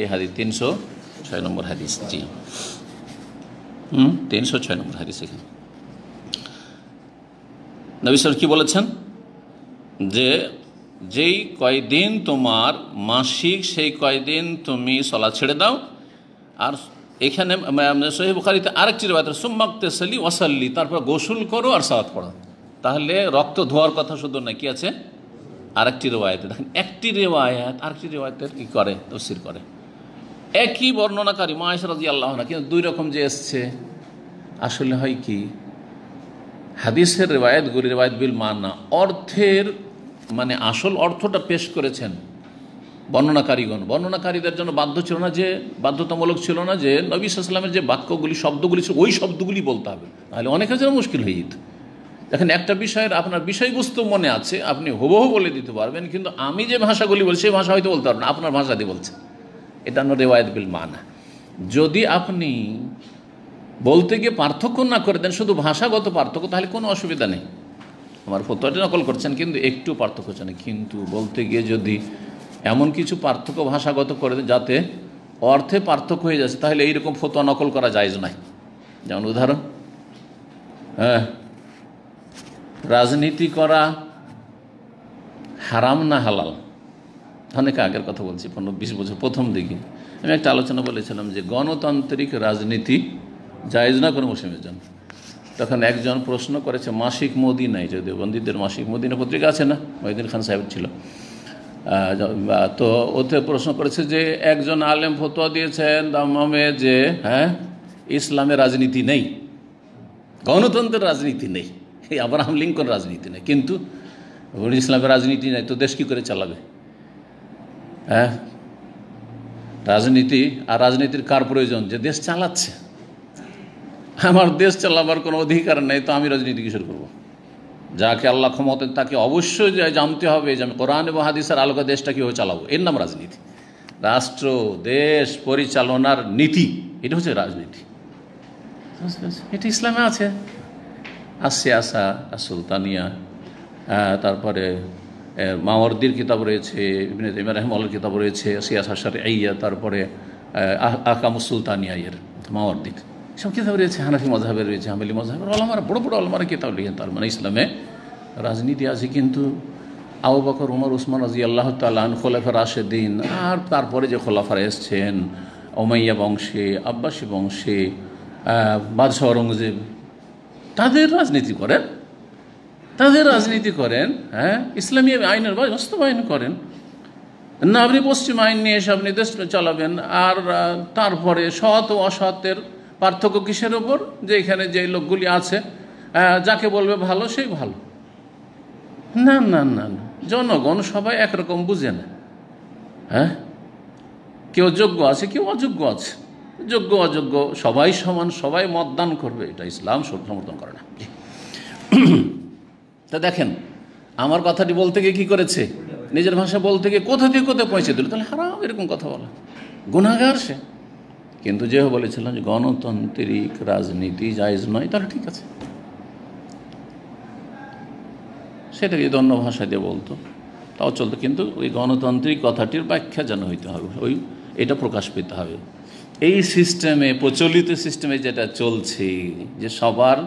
এই হাদিস তিনশো ছয় নম্বর হাদিস জি হুম তিনশো ছয় নম্বর হাদিস এখানে স্যার কি বলেছেন যে যেই কয়দিন তোমার মাসিক সেই কয়দিন তুমি সলা ছেড়ে দাও আর এখানে মানে সহিবুখারিতে আরেকটি রেবাদ সুম্মাক্তে সালি ওয়াসাল্লি তারপর গোসল করো আর সালাত পড়ো তাহলে রক্ত ধোয়ার কথা শুধু নাকি আছে আরেকটি রেওয়ায়তে দেখেন একটি রেওয়ায়াত আরেকটি রেওয়ায়তের কী করে তফসির করে একই বর্ণনাকারী মায়েশ রাজি আল্লাহ না কিন্তু দুই রকম যে এসছে আসলে হয় কি হাদিসের রেবায়ত গুলি রেবায়ত বিল মানা অর্থের মানে আসল অর্থটা পেশ করেছেন বর্ণনাকারীগণ বর্ণনাকারীদের জন্য বাধ্য ছিল না যে বাধ্যতামূলক ছিল না যে নবী সাল্লামের যে বাক্যগুলি শব্দগুলি ছিল ওই শব্দগুলি বলতে হবে তাহলে অনেকের জন্য মুশকিল হয়ে যেত এখন একটা বিষয়ের আপনার বিষয়বস্তু মনে আছে আপনি হুবহু বলে দিতে পারবেন কিন্তু আমি যে ভাষাগুলি বলছি সেই ভাষা হয়তো বলতে পারবেন আপনার ভাষা দিয়ে বলছেন এটা হল রেওয়ায়ত বিল মানা যদি আপনি বলতে গিয়ে পার্থক্য না করে দেন শুধু ভাষাগত পার্থক্য তাহলে কোনো অসুবিধা নেই আমার ফতোয়াটি নকল করছেন কিন্তু একটু পার্থক্য চান কিন্তু বলতে গিয়ে যদি এমন কিছু পার্থক্য ভাষাগত করে দেন যাতে অর্থে পার্থক্য হয়ে যাচ্ছে তাহলে এইরকম ফতোয়া নকল করা যায় নাই যেমন উদাহরণ হ্যাঁ রাজনীতি করা হারাম না হালাল অনেক আগের কথা বলছি পনেরো বিশ বছর প্রথম দিকে আমি একটা আলোচনা বলেছিলাম যে গণতান্ত্রিক রাজনীতি জায়জ না কোনো মুসলিমের জন্য তখন একজন প্রশ্ন করেছে মাসিক নাই যদিও বন্দীদের মাসিক না পত্রিকা আছে না মহিদিন খান সাহেব ছিল তো ওতে প্রশ্ন করেছে যে একজন আলেম ফতোয়া দিয়েছেন দামামে যে হ্যাঁ ইসলামে রাজনীতি নেই গণতন্ত্রের রাজনীতি নেই আবার লিঙ্কন রাজনীতি নেই কিন্তু ইসলামের রাজনীতি নেই তো দেশ কী করে চালাবে হ্যাঁ রাজনীতি আর রাজনীতির কার প্রয়োজন যে দেশ চালাচ্ছে আমার দেশ চালাবার কোনো অধিকার নেই তো আমি রাজনীতি কিশোর করব। যাকে আল্লাহ ক্ষমতেন তাকে অবশ্যই জানতে হবে যে আমি কোরআন এবং হাদিসের আলোকে দেশটা কীভাবে চালাবো এর নাম রাজনীতি রাষ্ট্র দেশ পরিচালনার নীতি এটা হচ্ছে রাজনীতি এটা ইসলামে আছে আসিয়াসা সুলতানিয়া তারপরে মাওয়ার্দির কিতাব রয়েছে ইবনে তেমিয়া রহমালের কিতাব রয়েছে সিয়াসা শারিয়া তারপরে আকামুসুলতানিয়াইয়ের মাওয়ার্দির সব কিতাব রয়েছে হানাফি মজাহের রয়েছে হামিলি মজাহের আলমার বড় বড় আলমার কিতাব লিখেন তার মানে ইসলামে রাজনীতি আছে কিন্তু আবু বকর উমর উসমান রাজি আল্লাহ তালান খোলাফা রাশেদ্দিন আর তারপরে যে খোলাফারে এসছেন ওমাইয়া বংশে আব্বাসী বংশে বাদশাহ ঔরঙ্গজেব তাদের রাজনীতি করেন তাদের রাজনীতি করেন হ্যাঁ ইসলামী আইনের বাস্তবায়ন করেন না আপনি পশ্চিম আইন নিয়ে এসে আপনি দেশ চালাবেন আর তারপরে সৎ ও অসতের পার্থক্য কিসের ওপর যে এখানে যে লোকগুলি আছে যাকে বলবে ভালো সেই ভালো না না না না জনগণ সবাই একরকম বুঝে না হ্যাঁ কেউ যোগ্য আছে কেউ অযোগ্য আছে যোগ্য অযোগ্য সবাই সমান সবাই মতদান করবে এটা ইসলাম সমর্থন করে না তা দেখেন আমার কথাটি বলতে গিয়ে কি করেছে নিজের ভাষা বলতে গিয়ে কোথা থেকে কোথায় পৌঁছে দিল তাহলে হারাম এরকম কথা বলা গুণাগার সে কিন্তু যে বলেছিলাম যে গণতান্ত্রিক রাজনীতি জায়জ নয় তাহলে ঠিক আছে সেটা যদি অন্য ভাষা দিয়ে বলতো তাও চলতো কিন্তু ওই গণতান্ত্রিক কথাটির ব্যাখ্যা যেন হইতে হবে ওই এটা প্রকাশ পেতে হবে এই সিস্টেমে প্রচলিত সিস্টেমে যেটা চলছে যে সবার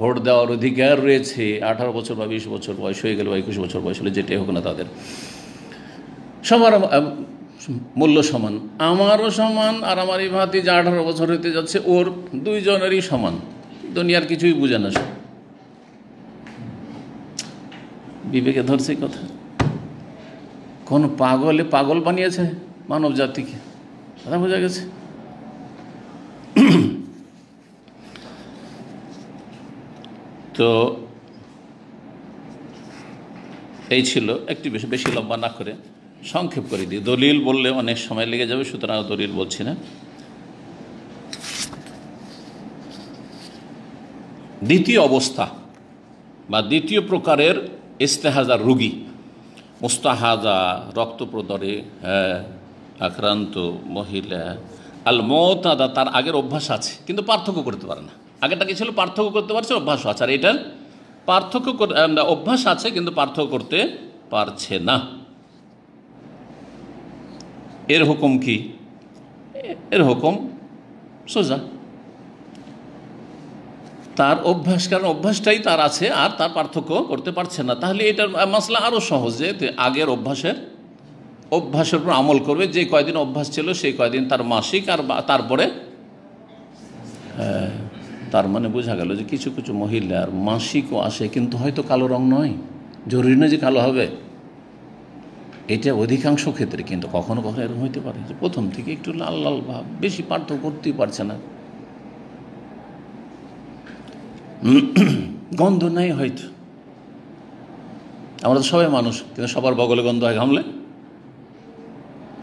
ভোট দেওয়ার অধিকার রয়েছে আঠারো বছর বা বিশ বছর বয়স হয়ে গেল বা একুশ বছর বয়স হলে যেটাই হোক না তাদের সবার মূল্য সমান আমারও সমান আর আমার এই ভাতি যা আঠারো বছর হতে যাচ্ছে ওর দুইজনেরই সমান দুনিয়ার কিছুই বুঝে না সব বিবেকে ধরছে কথা কোন পাগলে পাগল বানিয়েছে মানব জাতিকে কথা বোঝা গেছে তো এই ছিল একটি বেশি বেশি লম্বা না করে সংক্ষেপ করে দিই দলিল বললে অনেক সময় লেগে যাবে সুতরাং দলিল বলছি না দ্বিতীয় অবস্থা বা দ্বিতীয় প্রকারের ইস্তেহাজার রুগী মুস্তাহাজা রক্ত প্রদরে হ্যাঁ, আক্রান্ত মহিলা আল মতাদা তার আগের অভ্যাস আছে কিন্তু পার্থক্য করতে পারে না আগেটা কি ছিল পার্থক্য করতে পারছে অভ্যাস আছে আর এটার পার্থক্য অভ্যাস আছে কিন্তু পার্থক্য করতে পারছে না এর হুকুম কি এর হুকুম সোজা তার অভ্যাস কারণ অভ্যাসটাই তার আছে আর তার পার্থক্য করতে পারছে না তাহলে এটার মশলা আরও সহজ যে আগের অভ্যাসের অভ্যাসের উপর আমল করবে যে কয়দিন অভ্যাস ছিল সেই কয়দিন তার মাসিক আর তারপরে হ্যাঁ তার মানে বোঝা গেল যে কিছু কিছু মহিলার মাসিকও আসে কিন্তু হয়তো কালো রং নয় জরুরি নয় যে কালো হবে এটা অধিকাংশ ক্ষেত্রে কিন্তু কখনো কখনো এরকম হইতে পারে যে প্রথম থেকে একটু লাল লাল ভাব বেশি পার্থক্য করতেই পারছে না গন্ধ নাই হয়তো আমরা তো সবাই মানুষ কিন্তু সবার বগলে গন্ধ হয় ঘামলে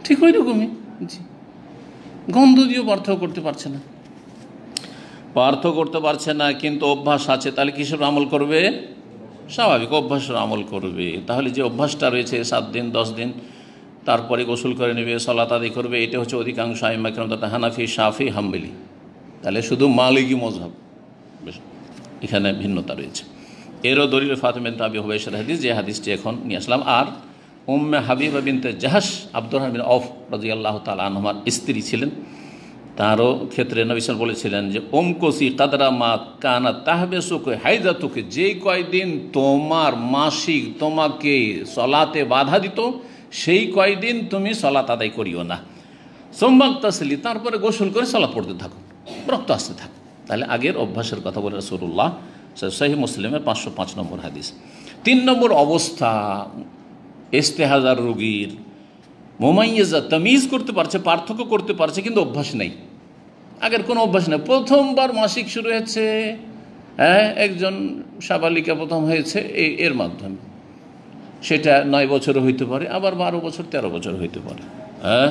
ঠিক ওই রকমই জি গন্ধ দিয়েও পার্থক্য করতে পারছে না পার্থ করতে পারছে না কিন্তু অভ্যাস আছে তাহলে কিসের আমল করবে স্বাভাবিক অভ্যাসের আমল করবে তাহলে যে অভ্যাসটা রয়েছে সাত দিন দশ দিন তারপরে গোসল করে নেবে সলাত আদি করবে এটা হচ্ছে অধিকাংশ আইমা কেন তাতে হানাফি সাফি হাম্বেলি তাহলে শুধু মালিকি মজহাব এখানে ভিন্নতা রয়েছে এরও দলিল ফাতেমেন তাবি হবেশের হাদিস যে হাদিসটি এখন নিয়ে আসলাম আর উম্মে হাবিব বিনতে জাহাস আব্দুর রহমিন অফ রাজিয়াল্লাহ আল্লাহ তাল আনহমার স্ত্রী ছিলেন তারও ক্ষেত্রে নবিসাল বলেছিলেন যে ওমকসি কাদরা মা কানা তাহবে সুখে হাইজা তুকে যে কয়দিন তোমার মাসিক তোমাকে সলাতে বাধা দিত সেই কয়দিন তুমি সলাত আদায় করিও না সোমবাগ তাসলি তারপরে গোসল করে সলা পড়তে থাকো রক্ত আসতে থাকো তাহলে আগের অভ্যাসের কথা বলে রসুল্লাহ সাহি মুসলিমের পাঁচশো পাঁচ নম্বর হাদিস তিন নম্বর অবস্থা ইস্তেহাজার রুগীর মোমাইয়েজা তামিজ করতে পারছে পার্থক্য করতে পারছে কিন্তু অভ্যাস নেই আগের কোনো অভ্যাস নেই প্রথমবার মাসিক শুরু হয়েছে হ্যাঁ একজন সাবালিকা প্রথম হয়েছে এই এর মাধ্যমে সেটা নয় বছরও হইতে পারে আবার বারো বছর তেরো বছর হইতে পারে হ্যাঁ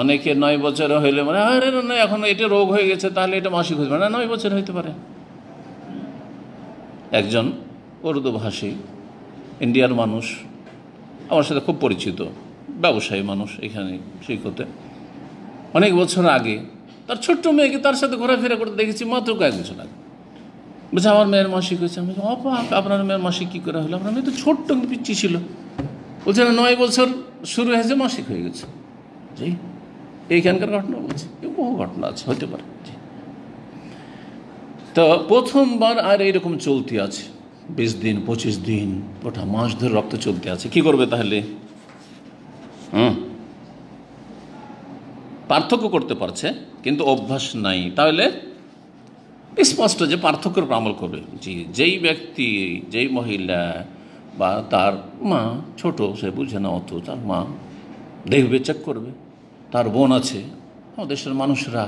অনেকে নয় বছরও হইলে মানে আরে না এখন এটা রোগ হয়ে গেছে তাহলে এটা মাসিক হইতে পারে না নয় বছর হইতে পারে একজন উর্দু ভাষী ইন্ডিয়ার মানুষ আমার সাথে খুব পরিচিত ব্যবসায়ী মানুষ এখানে শিখতে অনেক বছর আগে তার ছোট্ট মেয়েকে তার সাথে ঘোরাফেরা করতে দেখেছি মাত্র কয়েক বছর আগে বলছে আমার মেয়ের মাসি হয়েছে আমি অপাক আপনার মেয়ের মাসি কী করে হলো আপনার মেয়ে তো ছোট্ট পিচ্ছি ছিল বলছে না নয় বছর শুরু হয়েছে মাসিক হয়ে গেছে জি এইখানকার ঘটনা বলছি বহু ঘটনা আছে হতে পারে জি তো প্রথমবার আর এইরকম চলতি আছে বিশ দিন পঁচিশ দিন গোটা মাস ধরে রক্ত চলতে আছে কি করবে তাহলে হুম পার্থক্য করতে পারছে কিন্তু অভ্যাস নাই তাহলে স্পষ্ট যে পার্থক্যের প্রামল করবে জি যেই ব্যক্তি যেই মহিলা বা তার মা ছোট সে বুঝে না অত তার মা দেখবে চেক করবে তার বোন আছে দেশের মানুষরা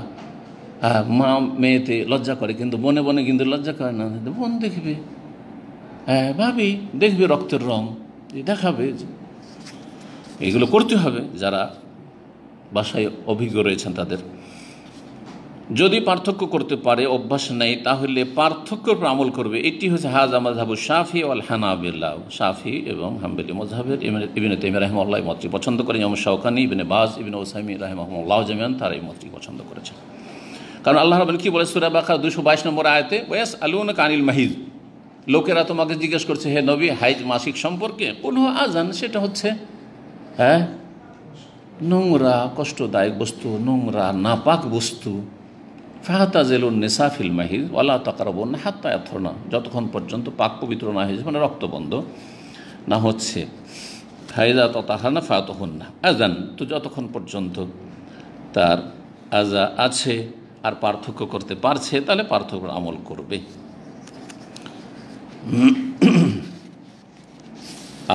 মা মেয়েতে লজ্জা করে কিন্তু বনে বনে কিন্তু লজ্জা করে না বোন দেখবে হ্যাঁ ভাবি দেখবে রক্তের রং দেখাবে এগুলো করতে হবে যারা বাসায় অভিজ্ঞ রয়েছেন তাদের যদি পার্থক্য করতে পারে অভ্যাস নেই তাহলে পার্থক্যের আমল করবে এটি হচ্ছে হাজা মজাহাবু শাফি আল হানাবিল্লা শাফি এবং হাম্বেলি মজাহের ইবিন তেমির আল্লাহ মতটি পছন্দ করেন যেমন শাউকানি ইবিনে বাস ইবিন ওসাইমি রহমাল্লাহ জামিয়ান তার এই মতটি পছন্দ করেছেন কারণ আল্লাহ রাবেন কী বলে সুরা বাখা দুশো বাইশ নম্বর আয়তে ওয়েস আলুন কানিল মাহিদ লোকেরা তোমাকে জিজ্ঞেস করছে হে নবী হাইজ মাসিক সম্পর্কে কোনো আজান সেটা হচ্ছে হ্যাঁ নোংরা কষ্টদায়ক বস্তু নোংরা নাপাক বস্তু ফাহাতা জেলুন নেশা ওয়ালা ওলা বোন হাত্তা না যতক্ষণ পর্যন্ত পাক পবিত্র না হয়েছে মানে রক্তবন্ধ না হচ্ছে ফায়দা না ফায়ত হন না আজান তো যতক্ষণ পর্যন্ত তার আজা আছে আর পার্থক্য করতে পারছে তাহলে পার্থক্য আমল করবে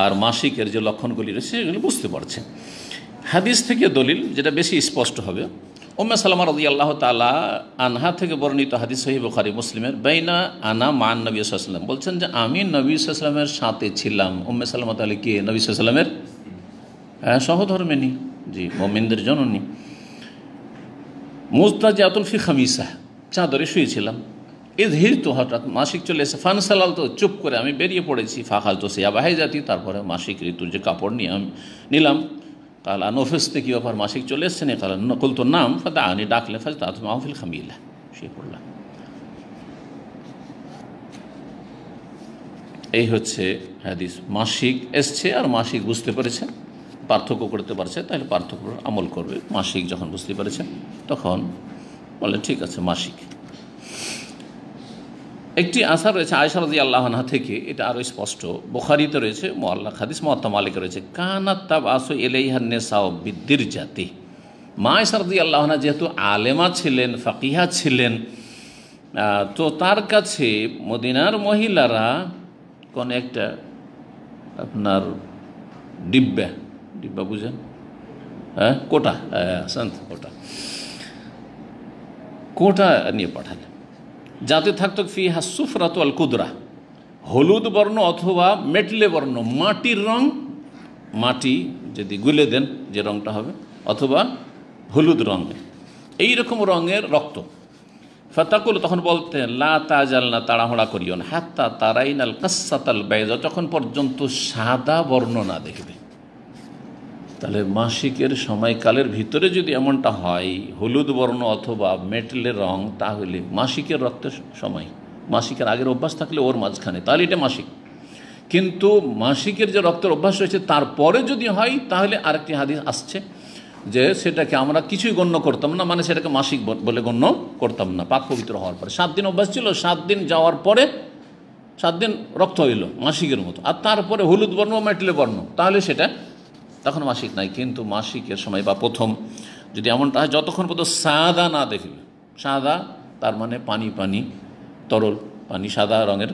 আর মাসিকের যে লক্ষণগুলি রয়েছে সেগুলি বুঝতে পারছে হাদিস থেকে দলিল যেটা বেশি স্পষ্ট হবে ওম্মা সালামা রদি আল্লাহ তালা আনহা থেকে বর্ণিত হাদিস সহি বুখারি মুসলিমের বেইনা আনা মান নবী সাল্লাম বলছেন যে আমি নবী সাল্লামের সাথে ছিলাম উম্মে সাল্লামা তালী কে নবী সাল্লামের হ্যাঁ, সহধর্মিনী জি মোমিনদের জননী মুস্তাজ আতুল ফি খামিসা চাদরে শুয়েছিলাম ঈদ তো হঠাৎ মাসিক চলে এসে ফান সালাল তো চুপ করে আমি বেরিয়ে পড়েছি ফাঁকাল তো সেয়া বাহে জাতি তারপরে মাসিক ঋতুর যে কাপড় নিয়ে আমি নিলাম আন অফিস থেকে ব্যাপার মাসিক চলে এসছে না কাল নকল তো নাম ফাদা আনি ডাকলে ফাজ তাজ মাহফিল খামিলা সে পড়লাম এই হচ্ছে হাদিস মাসিক এসছে আর মাসিক বুঝতে পেরেছে পার্থক্য করতে পারছে তাহলে পার্থক্য আমল করবে মাসিক যখন বুঝতে পেরেছেন তখন বলে ঠিক আছে মাসিক একটি আসার রয়েছে রাজি আল্লাহনা থেকে এটা আরও স্পষ্ট বোখারিতে রয়েছে মোয়াল্লা খাদিস মহাত্মা মালিক রয়েছে কানা তাব আসু এলেইহার নেশাও বিদ্যির জাতি মা রাজি আল্লাহনা যেহেতু আলেমা ছিলেন ফাকিহা ছিলেন তো তার কাছে মদিনার মহিলারা কোন একটা আপনার ডিব্বা ডিব্বা বুঝেন হ্যাঁ কোটা হ্যাঁ কোটা কোটা নিয়ে পাঠালেন যাতে থাকতো ফি সুফরাত আল কুদরা হলুদ বর্ণ অথবা মেটলে বর্ণ মাটির রং মাটি যদি গুলে দেন যে রংটা হবে অথবা হলুদ রঙের এই রকম রঙের রক্ত ফাতাকুল তখন বলতে লা তাজাল না তাড়াহড়া করিও না হাত্তা তারাইন আল কাসাতাল বেজা যখন পর্যন্ত সাদা বর্ণ না দেখবে তাহলে মাসিকের সময়কালের ভিতরে যদি এমনটা হয় হলুদ বর্ণ অথবা মেটেলের রং তাহলে মাসিকের রক্তের সময় মাসিকের আগের অভ্যাস থাকলে ওর মাঝখানে তাহলে এটা মাসিক কিন্তু মাসিকের যে রক্তের অভ্যাস রয়েছে তারপরে যদি হয় তাহলে আরেকটি হাদিস আসছে যে সেটাকে আমরা কিছুই গণ্য করতাম না মানে সেটাকে মাসিক বলে গণ্য করতাম না পাক পবিত্র হওয়ার পরে সাত দিন অভ্যাস ছিল সাত দিন যাওয়ার পরে সাত দিন রক্ত হইল মাসিকের মতো আর তারপরে হলুদ বর্ণ মেটলে বর্ণ তাহলে সেটা তখন মাসিক নাই কিন্তু মাসিকের সময় বা প্রথম যদি এমনটা হয় যতক্ষণ পর্যন্ত সাদা না দেখবে সাদা তার মানে পানি পানি তরল পানি সাদা রঙের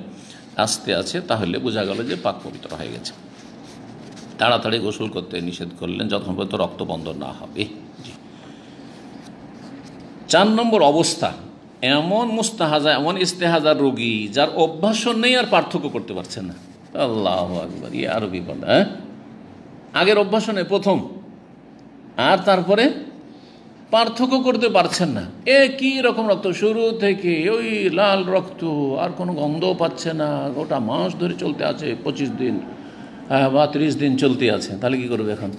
আসতে আছে তাহলে বোঝা গেল যে পাক পবিত্র হয়ে গেছে তাড়াতাড়ি গোসল করতে নিষেধ করলেন যতক্ষণ পর্যন্ত রক্ত বন্ধ না হবে চার নম্বর অবস্থা এমন মুস্তাহাজা এমন ইস্তেহাজার রোগী যার অভ্যাসও নেই আর পার্থক্য করতে পারছে না আল্লাহ আকবর ইয়ে আরবি বলা হ্যাঁ আগের অভ্যাসনে প্রথম আর তারপরে পার্থক্য করতে পারছেন না এ কি রকম রক্ত শুরু থেকে ওই লাল রক্ত আর কোনো গন্ধও পাচ্ছে না গোটা মাস ধরে চলতে আছে পঁচিশ দিন বা ত্রিশ দিন চলতে আছে তাহলে কি করবে এখন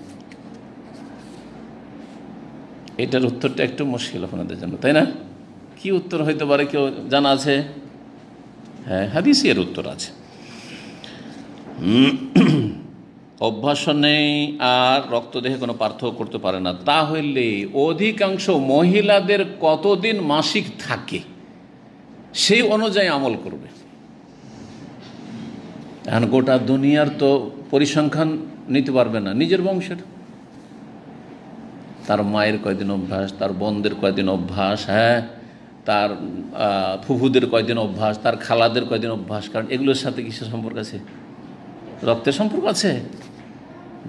এটার উত্তরটা একটু মুশকিল আপনাদের জন্য তাই না কি উত্তর হইতে পারে কেউ জানা আছে হ্যাঁ হাদিসি এর উত্তর আছে অভ্যাসও নেই আর রক্তদেহে কোনো পার্থক্য করতে পারে না তাহলে অধিকাংশ মহিলাদের কতদিন মাসিক থাকে সেই অনুযায়ী আমল করবে এখন গোটা দুনিয়ার তো পরিসংখ্যান নিতে পারবে না নিজের বংশের তার মায়ের কয়দিন অভ্যাস তার বোনদের কয়দিন অভ্যাস হ্যাঁ তার ফুফুদের কয়দিন অভ্যাস তার খালাদের কয়দিন অভ্যাস কারণ এগুলোর সাথে কিসের সম্পর্ক আছে রক্তের সম্পর্ক আছে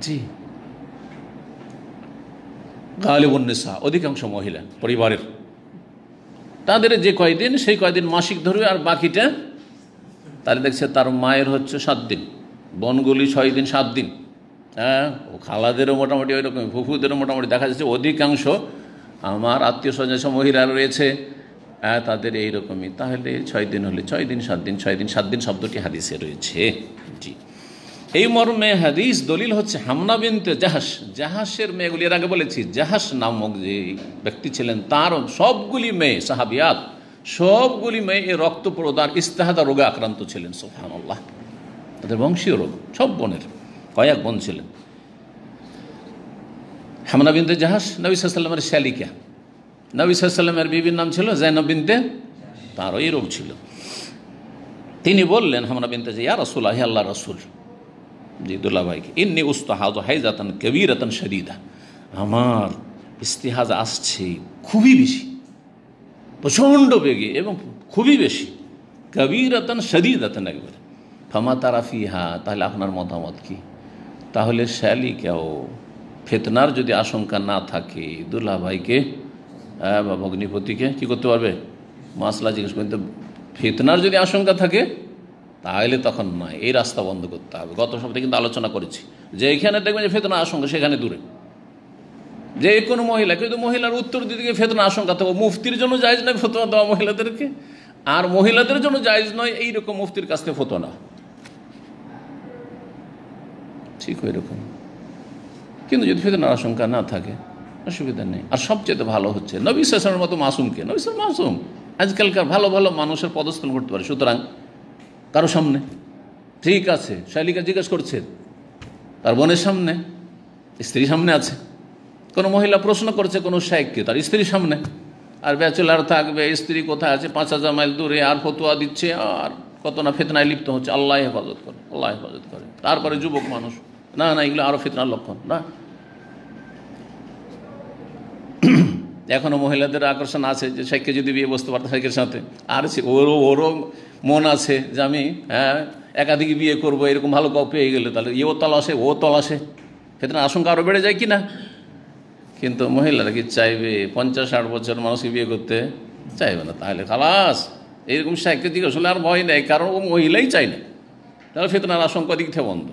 জি গালিবন্নেসা অধিকাংশ মহিলা পরিবারের তাদের যে কয়দিন সেই কয়দিন মাসিক ধরবে আর বাকিটা তাহলে দেখছে তার মায়ের হচ্ছে সাত দিন বনগুলি ছয় দিন সাত দিন হ্যাঁ ও খালাদেরও মোটামুটি ওই রকম ফুফুদেরও মোটামুটি দেখা যাচ্ছে অধিকাংশ আমার আত্মীয় স্বজন মহিলা রয়েছে হ্যাঁ, তাদের এইরকমই তাহলে ছয় দিন হলে ছয় দিন সাত দিন ছয় দিন সাত দিন শব্দটি হাদিসে রয়েছে জি এই মর্মে হাদিস দলিল হচ্ছে হামনা বিনতে জাহাস জাহাসের মেয়েগুলি এর আগে বলেছি জাহাস নামক যে ব্যক্তি ছিলেন তার সবগুলি মেয়ে সাহাবিয়াত সবগুলি মেয়ে এ রক্ত প্রদান ইস্তাহাদা রোগে আক্রান্ত ছিলেন সোহান আল্লাহ তাদের বংশীয় রোগ সব বোনের কয়েক বোন ছিলেন হামনা বিনতে জাহাস নবিসাল্লামের শ্যালিকা নবী বিবির নাম ছিল জৈনব তার তারও এই রোগ ছিল তিনি বললেন হামনা বিনতে যে ইয়া রসুল আহি আল্লাহ রসুল জি ভাইকে এমনি উস্তাহাজ হাইজাতন কবিরাতন শরীদা আমার ইস্তেহাজ আসছে খুবই বেশি প্রচণ্ড বেগে এবং খুবই বেশি কবিরাতন শরীদাতন একবার ফমা তারা হা তাহলে আপনার মতামত কি তাহলে শ্যালি কেউ ফেতনার যদি আশঙ্কা না থাকে ভাইকে বা ভগ্নিপতিকে কি করতে পারবে মাসলা জিজ্ঞেস করতে ফেতনার যদি আশঙ্কা থাকে তাহলে তখন নয় এই রাস্তা বন্ধ করতে হবে গত সপ্তাহে কিন্তু আলোচনা করেছি যে এখানে দেখবেন যে ফেতনা আশঙ্কা সেখানে দূরে যে কোনো মহিলা কিন্তু মহিলার উত্তর গিয়ে ফেতনা আশঙ্কা থাকবে মুফতির জন্য জায়জ নয় ফতোয়া দেওয়া মহিলাদেরকে আর মহিলাদের জন্য জায়জ নয় এইরকম মুফতির কাছ থেকে ফতো ঠিক ওই রকম কিন্তু যদি ফেতনার আশঙ্কা না থাকে অসুবিধা নেই আর সবচেয়ে ভালো হচ্ছে নবী শাসনের মতো মাসুমকে নবী মাসুম আজকালকার ভালো ভালো মানুষের পদস্থল করতে পারে সুতরাং কারো সামনে ঠিক আছে শৈলিকা জিজ্ঞেস করছে তার বোনের সামনে স্ত্রী সামনে আছে কোনো মহিলা প্রশ্ন করছে কোনো শাইককে তার স্ত্রীর সামনে আর ব্যাচেলার থাকবে স্ত্রী কোথায় আছে পাঁচ হাজার মাইল দূরে আর ফতুয়া দিচ্ছে আর কত না ফেতনায় লিপ্ত হচ্ছে আল্লাহ হেফাজত করে আল্লাহ হেফাজত করে তারপরে যুবক মানুষ না না এগুলো আরও ফেতনার লক্ষণ না এখনও মহিলাদের আকর্ষণ আছে যে শেখকে যদি বিয়ে বসতে পারতো শেখের সাথে আর ওরও ওরও মন আছে যে আমি হ্যাঁ একাধিক বিয়ে করবো এরকম ভালো গপ পেয়ে গেলে তাহলে তল আসে ইয়ে ও তল আসে সেদিন আশঙ্কা আরও বেড়ে যায় কি না কিন্তু মহিলারা কি চাইবে পঞ্চাশ ষাট বছর মানুষকে বিয়ে করতে চাইবে না তাহলে খালাস এরকম শেখকে জিজ্ঞেস হলে আর ভয় নেই কারণ ও মহিলাই চাই না তাহলে ফেতনার আশঙ্কা দিক থেকে বন্ধ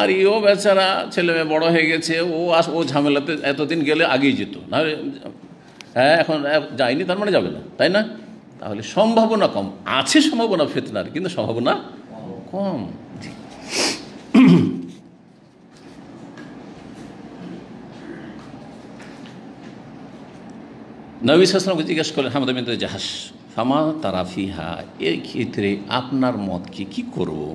আর ইও বেচারা ছেলে মেয়ে বড়ো হয়ে গেছে ও আস ও ঝামেলাতে এতদিন গেলে আগেই যেত না হ্যাঁ এখন যায়নি তার মানে যাবে না তাই না তাহলে সম্ভাবনা কম আছে সম্ভাবনা ফেতনার কিন্তু সম্ভাবনা কম নবী জিজ্ঞেস করলেন হামদ মিন্দ্র জাহাস ফামা তারাফিহা এর ক্ষেত্রে আপনার মত কি কি করবো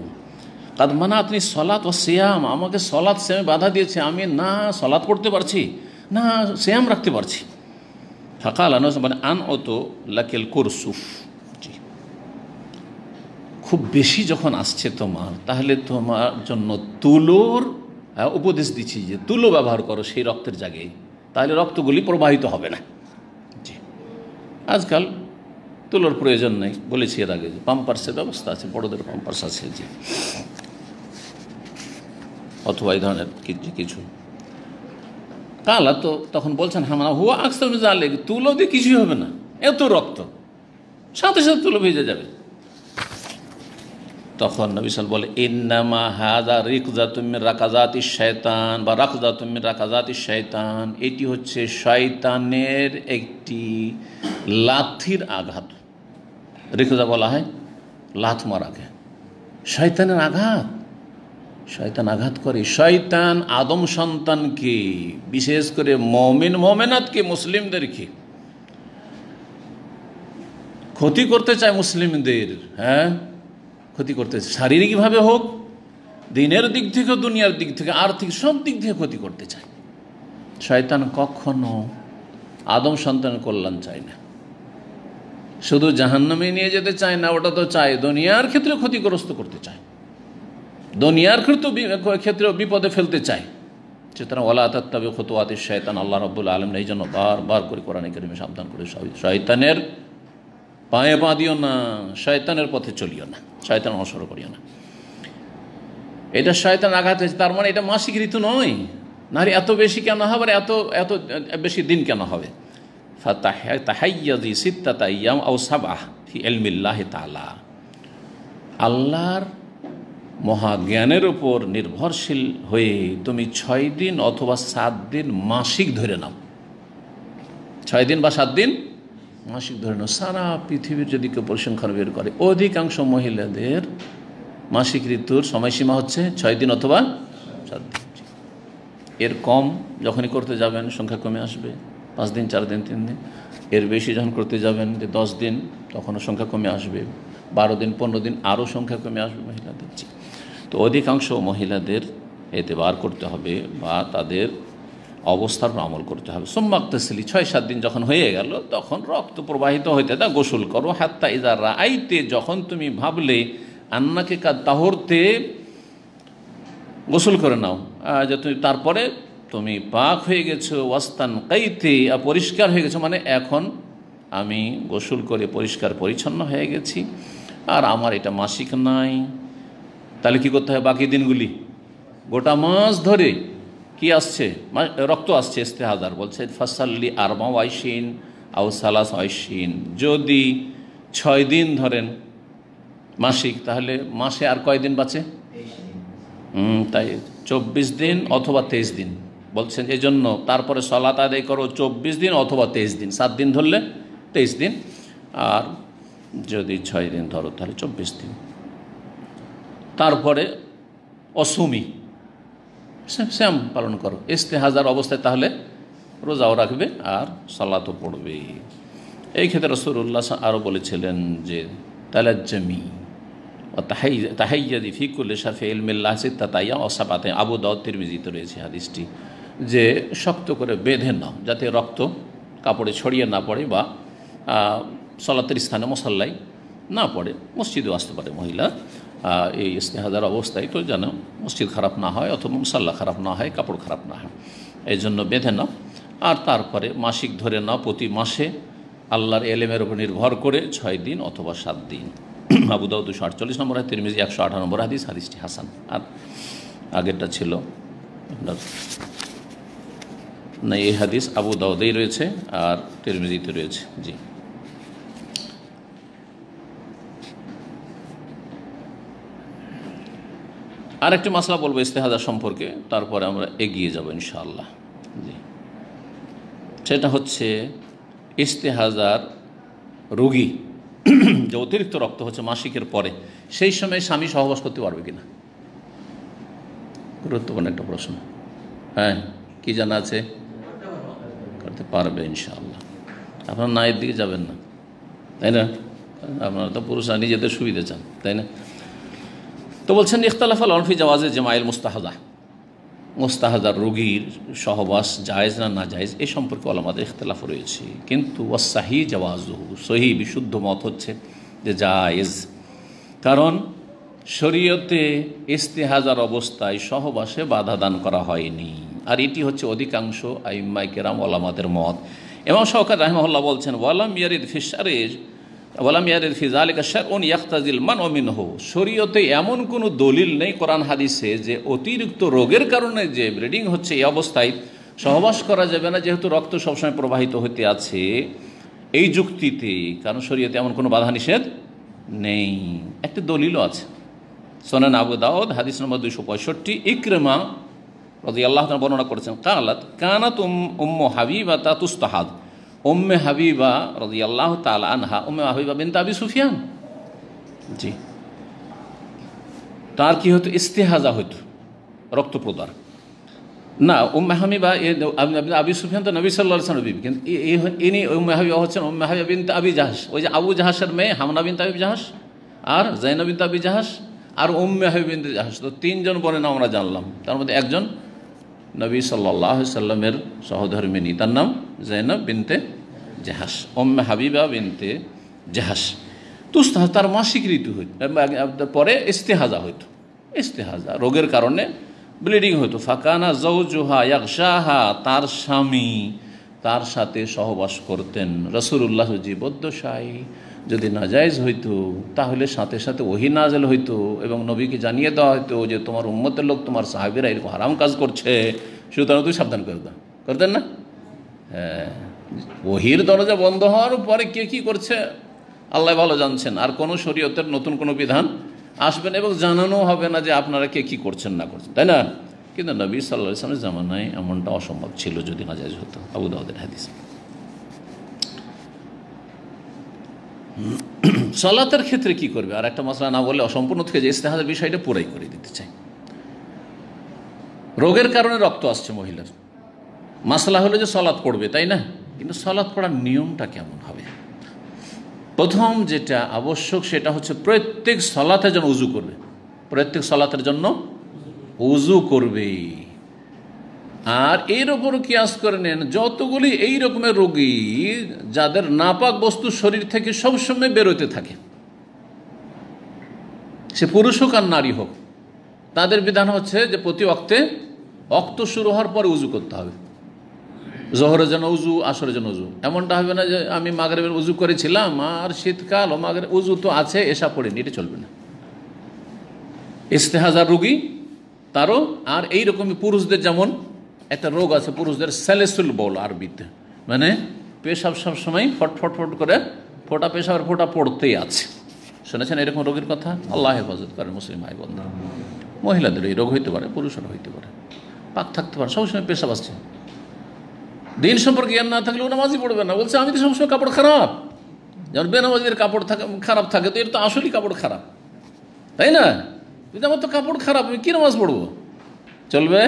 মানে আপনি সলাত ও শ্যাম আমাকে সলাৎ শ্যামে বাধা দিয়েছে আমি না সলাৎ করতে পারছি না শ্যাম রাখতে পারছি ফাঁকাল আনো মানে আন অত লাকেল কোরসুফ খুব বেশি যখন আসছে তোমার তাহলে তোমার জন্য তুলোর উপদেশ দিচ্ছি যে তুলো ব্যবহার করো সেই রক্তের জায়গায় তাহলে রক্তগুলি প্রবাহিত হবে না জি আজকাল তুলোর প্রয়োজন নেই বলেছি এর আগে পাম্পার্সের ব্যবস্থা আছে বড়দের পাম্পার্স আছে যে অথবা এই ধরনের কিছু কালা তো তখন বলছেন হামা হ্যাঁ, মানে হুয়া আকসর জালেগ তুলো দিয়ে কিছুই হবে না এত রক্ত সাথে সাথে তুলো ভেজে যাবে তখন নবিসাল বলে ইন্নামা হাজা রিকজা তুমি রাকাজাত শয়তান বা রাকজা তুমি রাকাজাত শয়তান এটি হচ্ছে শয়তানের একটি লাথির আঘাত রিকজা বলা হয় লাথ মারাকে শয়তানের আঘাত শয়তান আঘাত করে শয়তান আদম সন্তানকে বিশেষ করে মমিন মমেনাথকে মুসলিমদেরকে ক্ষতি করতে চায় মুসলিমদের হ্যাঁ ক্ষতি করতে চায় শারীরিকভাবে হোক দিনের দিক থেকে দুনিয়ার দিক থেকে আর্থিক সব দিক থেকে ক্ষতি করতে চায় শয়তান কখনো আদম সন্তান কল্যাণ চায় না শুধু জাহান্নামে নিয়ে যেতে চায় না ওটা তো চায় দুনিয়ার ক্ষেত্রে ক্ষতিগ্রস্ত করতে চায় দুনিয়ার ক্ষেত্রেও বিপদে ফেলতে চায় সুতরাং ওলা তত্তাবে খতুয়াতে শয়তান আল্লাহ রব্বুল আলম এই জন্য বারবার করে কোরআন করিমে সাবধান করে শয়তানের পায়ে পা দিও না শয়তানের পথে চলিও না শয়তান অনুসরণ করিও না এটা শয়তান আঘাত হয়েছে তার মানে এটা মাসিক ঋতু নয় নারী এত বেশি কেন হবে এত এত বেশি দিন কেন হবে তালা আল্লাহর মহাজ্ঞানের ওপর নির্ভরশীল হয়ে তুমি ছয় দিন অথবা সাত দিন মাসিক ধরে নাও ছয় দিন বা সাত দিন মাসিক ধরে নাও সারা পৃথিবীর যদি কেউ পরিসংখ্যান বের করে অধিকাংশ মহিলাদের মাসিক ঋতুর সময়সীমা হচ্ছে ছয় দিন অথবা সাত দিন এর কম যখনই করতে যাবেন সংখ্যা কমে আসবে পাঁচ দিন চার দিন তিন দিন এর বেশি যখন করতে যাবেন যে দশ দিন তখনও সংখ্যা কমে আসবে বারো দিন পনেরো দিন আরও সংখ্যা কমে আসবে মহিলাদের তো অধিকাংশ মহিলাদের এতে বার করতে হবে বা তাদের অবস্থার আমল করতে হবে সিলি ছয় সাত দিন যখন হয়ে গেল তখন রক্ত প্রবাহিত হইতে তা গোসল করো হাত্তা ইজাররা আইতে যখন তুমি ভাবলে আন্নাকে কাদ তাহরতে গোসল করে নাও যে তুমি তারপরে তুমি পাক হয়ে গেছো ওয়াস্তান কাইতে পরিষ্কার হয়ে গেছো মানে এখন আমি গোসল করে পরিষ্কার পরিচ্ছন্ন হয়ে গেছি আর আমার এটা মাসিক নাই তাহলে কি করতে হয় বাকি দিনগুলি গোটা মাস ধরে কি আসছে রক্ত আসছে ইস্তেহাজার বলছে ফাসাল্লি আরমা ওয়াইশিন আউ সালাস ওয়াইশিন যদি ছয় দিন ধরেন মাসিক তাহলে মাসে আর কয়দিন বাঁচে বাঁচে তাই চব্বিশ দিন অথবা তেইশ দিন বলছেন এই জন্য তারপরে সলাত আদায় করো চব্বিশ দিন অথবা তেইশ দিন সাত দিন ধরলে তেইশ দিন আর যদি ছয় দিন ধরো তাহলে চব্বিশ দিন তারপরে অসুমি শ্যাম পালন করো ইস্তেহাজার অবস্থায় তাহলে রোজাও রাখবে আর সালাতও পড়বে এই ক্ষেত্রে রসুল্লাহ আরও বলেছিলেন যে তালাজ্জামি তাহাইয়াদি ফিকুল্লে শাফি ইলমিল্লাহ তাইয়া অসাপাতে আবু দাউদ্দের বিজিত রয়েছে হাদিসটি যে শক্ত করে বেঁধে নাও যাতে রক্ত কাপড়ে ছড়িয়ে না পড়ে বা সলাতের স্থানে মশাল্লাই না পড়ে মসজিদেও আসতে পারে মহিলা এই স্নেহাদার অবস্থায় তো যেন মসজিদ খারাপ না হয় অথবা মুসাল্লা খারাপ না হয় কাপড় খারাপ না হয় এই জন্য বেঁধে নাও আর তারপরে মাসিক ধরে নাও প্রতি মাসে আল্লাহর এলেমের উপর নির্ভর করে ছয় দিন অথবা সাত দিন আবুদাউ দুশো আটচল্লিশ নম্বর হাত তিরমিজি একশো আঠারো নম্বর হাদিস হাদিসটি হাসান আর আগেরটা ছিল না এই হাদিস আবু দাউদেই রয়েছে আর তিরমিজিতে রয়েছে জি আর একটি মশলা বলবো ইস্তেহাদা সম্পর্কে তারপরে আমরা এগিয়ে যাব ইনশাআল্লাহ জি সেটা হচ্ছে ইস্তেহাজার রোগী যে অতিরিক্ত রক্ত হচ্ছে মাসিকের পরে সেই সময় স্বামী সহবাস করতে পারবে কিনা গুরুত্বপূর্ণ একটা প্রশ্ন হ্যাঁ কি জানা আছে করতে পারবে ইনশাআল্লাহ আপনার নায়ের দিকে যাবেন না তাই না আপনারা তো পুরুষরা নিজেদের সুবিধা চান তাই না তো বলছেন ইখতালাফাল অনফি জওয়াজে জামাইল মুস্তাহাজা মোস্তাহাজার রুগীর সহবাস জায়েজ না না জায়েজ এ সম্পর্কে আমাদের ইখতলাফ রয়েছে কিন্তু ওয়াসাহি জওয়াজ সহি বিশুদ্ধ মত হচ্ছে যে জায়েজ কারণ শরীয়তে ইস্তেহাজার অবস্থায় সহবাসে বাধা দান করা হয়নি আর এটি হচ্ছে অধিকাংশ আইম্মাইকেরাম কেরাম ওলামাদের মত এবং সরকার রাহমহল্লা বলছেন ওয়ালাম ইয়ারিদ ফিসারেজ ওলাম ইয়ারের ফিজা আলিকা শারউন ইয়াখতাজিল মান অমিন হো শরীয়তে এমন কোনো দলিল নেই কোরআন হাদিসে যে অতিরিক্ত রোগের কারণে যে ব্লিডিং হচ্ছে এই অবস্থায় সহবাস করা যাবে না যেহেতু রক্ত সবসময় প্রবাহিত হতে আছে এই যুক্তিতে কারণ শরীয়তে এমন কোনো বাধা নিষেধ নেই একটা দলিলও আছে সোনান আবু দাউদ হাদিস নম্বর দুইশো পঁয়ষট্টি ইক্রেমা রাজি আল্লাহ বর্ণনা করেছেন কালাত কানাত উম উম্ম হাবিবা তা তুস্তাহাদ উম্মে হাবিবা রদি আল্লাহ তাল আনহা উম্মে হাবিবা বিন তাবি সুফিয়ান জি তার কি হতো ইস্তেহাজা হইত রক্ত প্রদান না উম্মে হাবিবা আবি সুফিয়ান তো নবী সাল্লাহ সালাম কিন্তু ইনি উম্মে হাবিবা হচ্ছেন উম্মে হাবিবা বিন আবি জাহাস ওই যে আবু জাহাসের মেয়ে হামনা বিন তাবি জাহাস আর জৈনবিন তাবি জাহাস আর উম্মে হাবিবিন জাহাস তো তিনজন বলেন আমরা জানলাম তার মধ্যে একজন নবী সাল্লাহ সাল্লামের সহধর্মিনী তার নাম জৈনব বিনতে জাহাস ওম হাবিবা বিনতে জাহাস তুস্তাহ তার মা স্বীকৃত হইত পরে ইস্তেহাজা হইত ইস্তেহাজা রোগের কারণে ব্লিডিং হইতো ফাঁকানা জৌজুহা ইয়াকশাহা তার স্বামী তার সাথে সহবাস করতেন রসুল্লাহ জীবদ্দশাহী যদি নাজায়জ হইতো তাহলে সাথে সাথে ওহি নাজেল হইতো এবং নবীকে জানিয়ে দেওয়া হইতো যে তোমার উম্মতের লোক তোমার সাহাবিরা এরকম হারাম কাজ করছে সুতরাং তুই সাবধান করে দাও করতেন না হ্যাঁ ওহির দরজা বন্ধ হওয়ার পরে কে কী করছে আল্লাহ ভালো জানছেন আর কোনো শরীয়তের নতুন কোনো বিধান আসবেন এবং জানানো হবে না যে আপনারা কে কী করছেন না করছেন তাই না কিন্তু নবী সাল্লা ইসলামের জামানায় এমনটা অসম্ভব ছিল যদি না হতো আবু দাউদের হাদিস সলাতের ক্ষেত্রে কি করবে আর একটা মশলা না বলে অসম্পূর্ণ থেকে যে ইস্তেহাদের বিষয়টা পুরাই করে দিতে চাই রোগের কারণে রক্ত আসছে মহিলার মশলা হলো যে সলাৎ পড়বে তাই না কিন্তু সলাৎ পড়ার নিয়মটা কেমন হবে প্রথম যেটা আবশ্যক সেটা হচ্ছে প্রত্যেক সলাতে যেন উজু করবে প্রত্যেক সলাতের জন্য উজু করবে আর এর ওপর কি আস করে নেন যতগুলি এই রকমের রোগী যাদের নাপাক বস্তু শরীর থেকে সবসময় বেরোতে থাকে সে পুরুষ হোক আর নারী হোক তাদের বিধান হচ্ছে যে প্রতি অক্তে অক্ত শুরু হওয়ার পরে উজু করতে হবে জহরের জন্য উজু আসরের জন্য উজু এমনটা হবে না যে আমি মাগরেবের উজু করেছিলাম আর শীতকাল ও মাগরে উজু তো আছে এসা পড়েনি এটা চলবে না ইস্তেহাজার রুগী তারও আর এইরকমই পুরুষদের যেমন একটা রোগ আছে পুরুষদের স্যালেসুল বল আরবিতে মানে পেশাব সবসময় ফট ফট ফট করে ফোটা পেশাবের ফোটা পড়তেই আছে শুনেছেন এরকম রোগের কথা আল্লাহ হেফাজত করেন মুসলিম ভাই বন্ধু মহিলাদের এই রোগ হইতে পারে পুরুষের হইতে পারে পাক থাকতে পারে সবসময় পেশাব আসছে দিন সম্পর্কে জ্ঞান না থাকলে নামাজই পড়বে না বলছে আমি তো সবসময় কাপড় খারাপ যেমন বেনামাজির কাপড় থাকে খারাপ থাকে তো এর তো আসলেই কাপড় খারাপ তাই না আমার তো কাপড় খারাপ আমি কী নামাজ পড়বো চলবে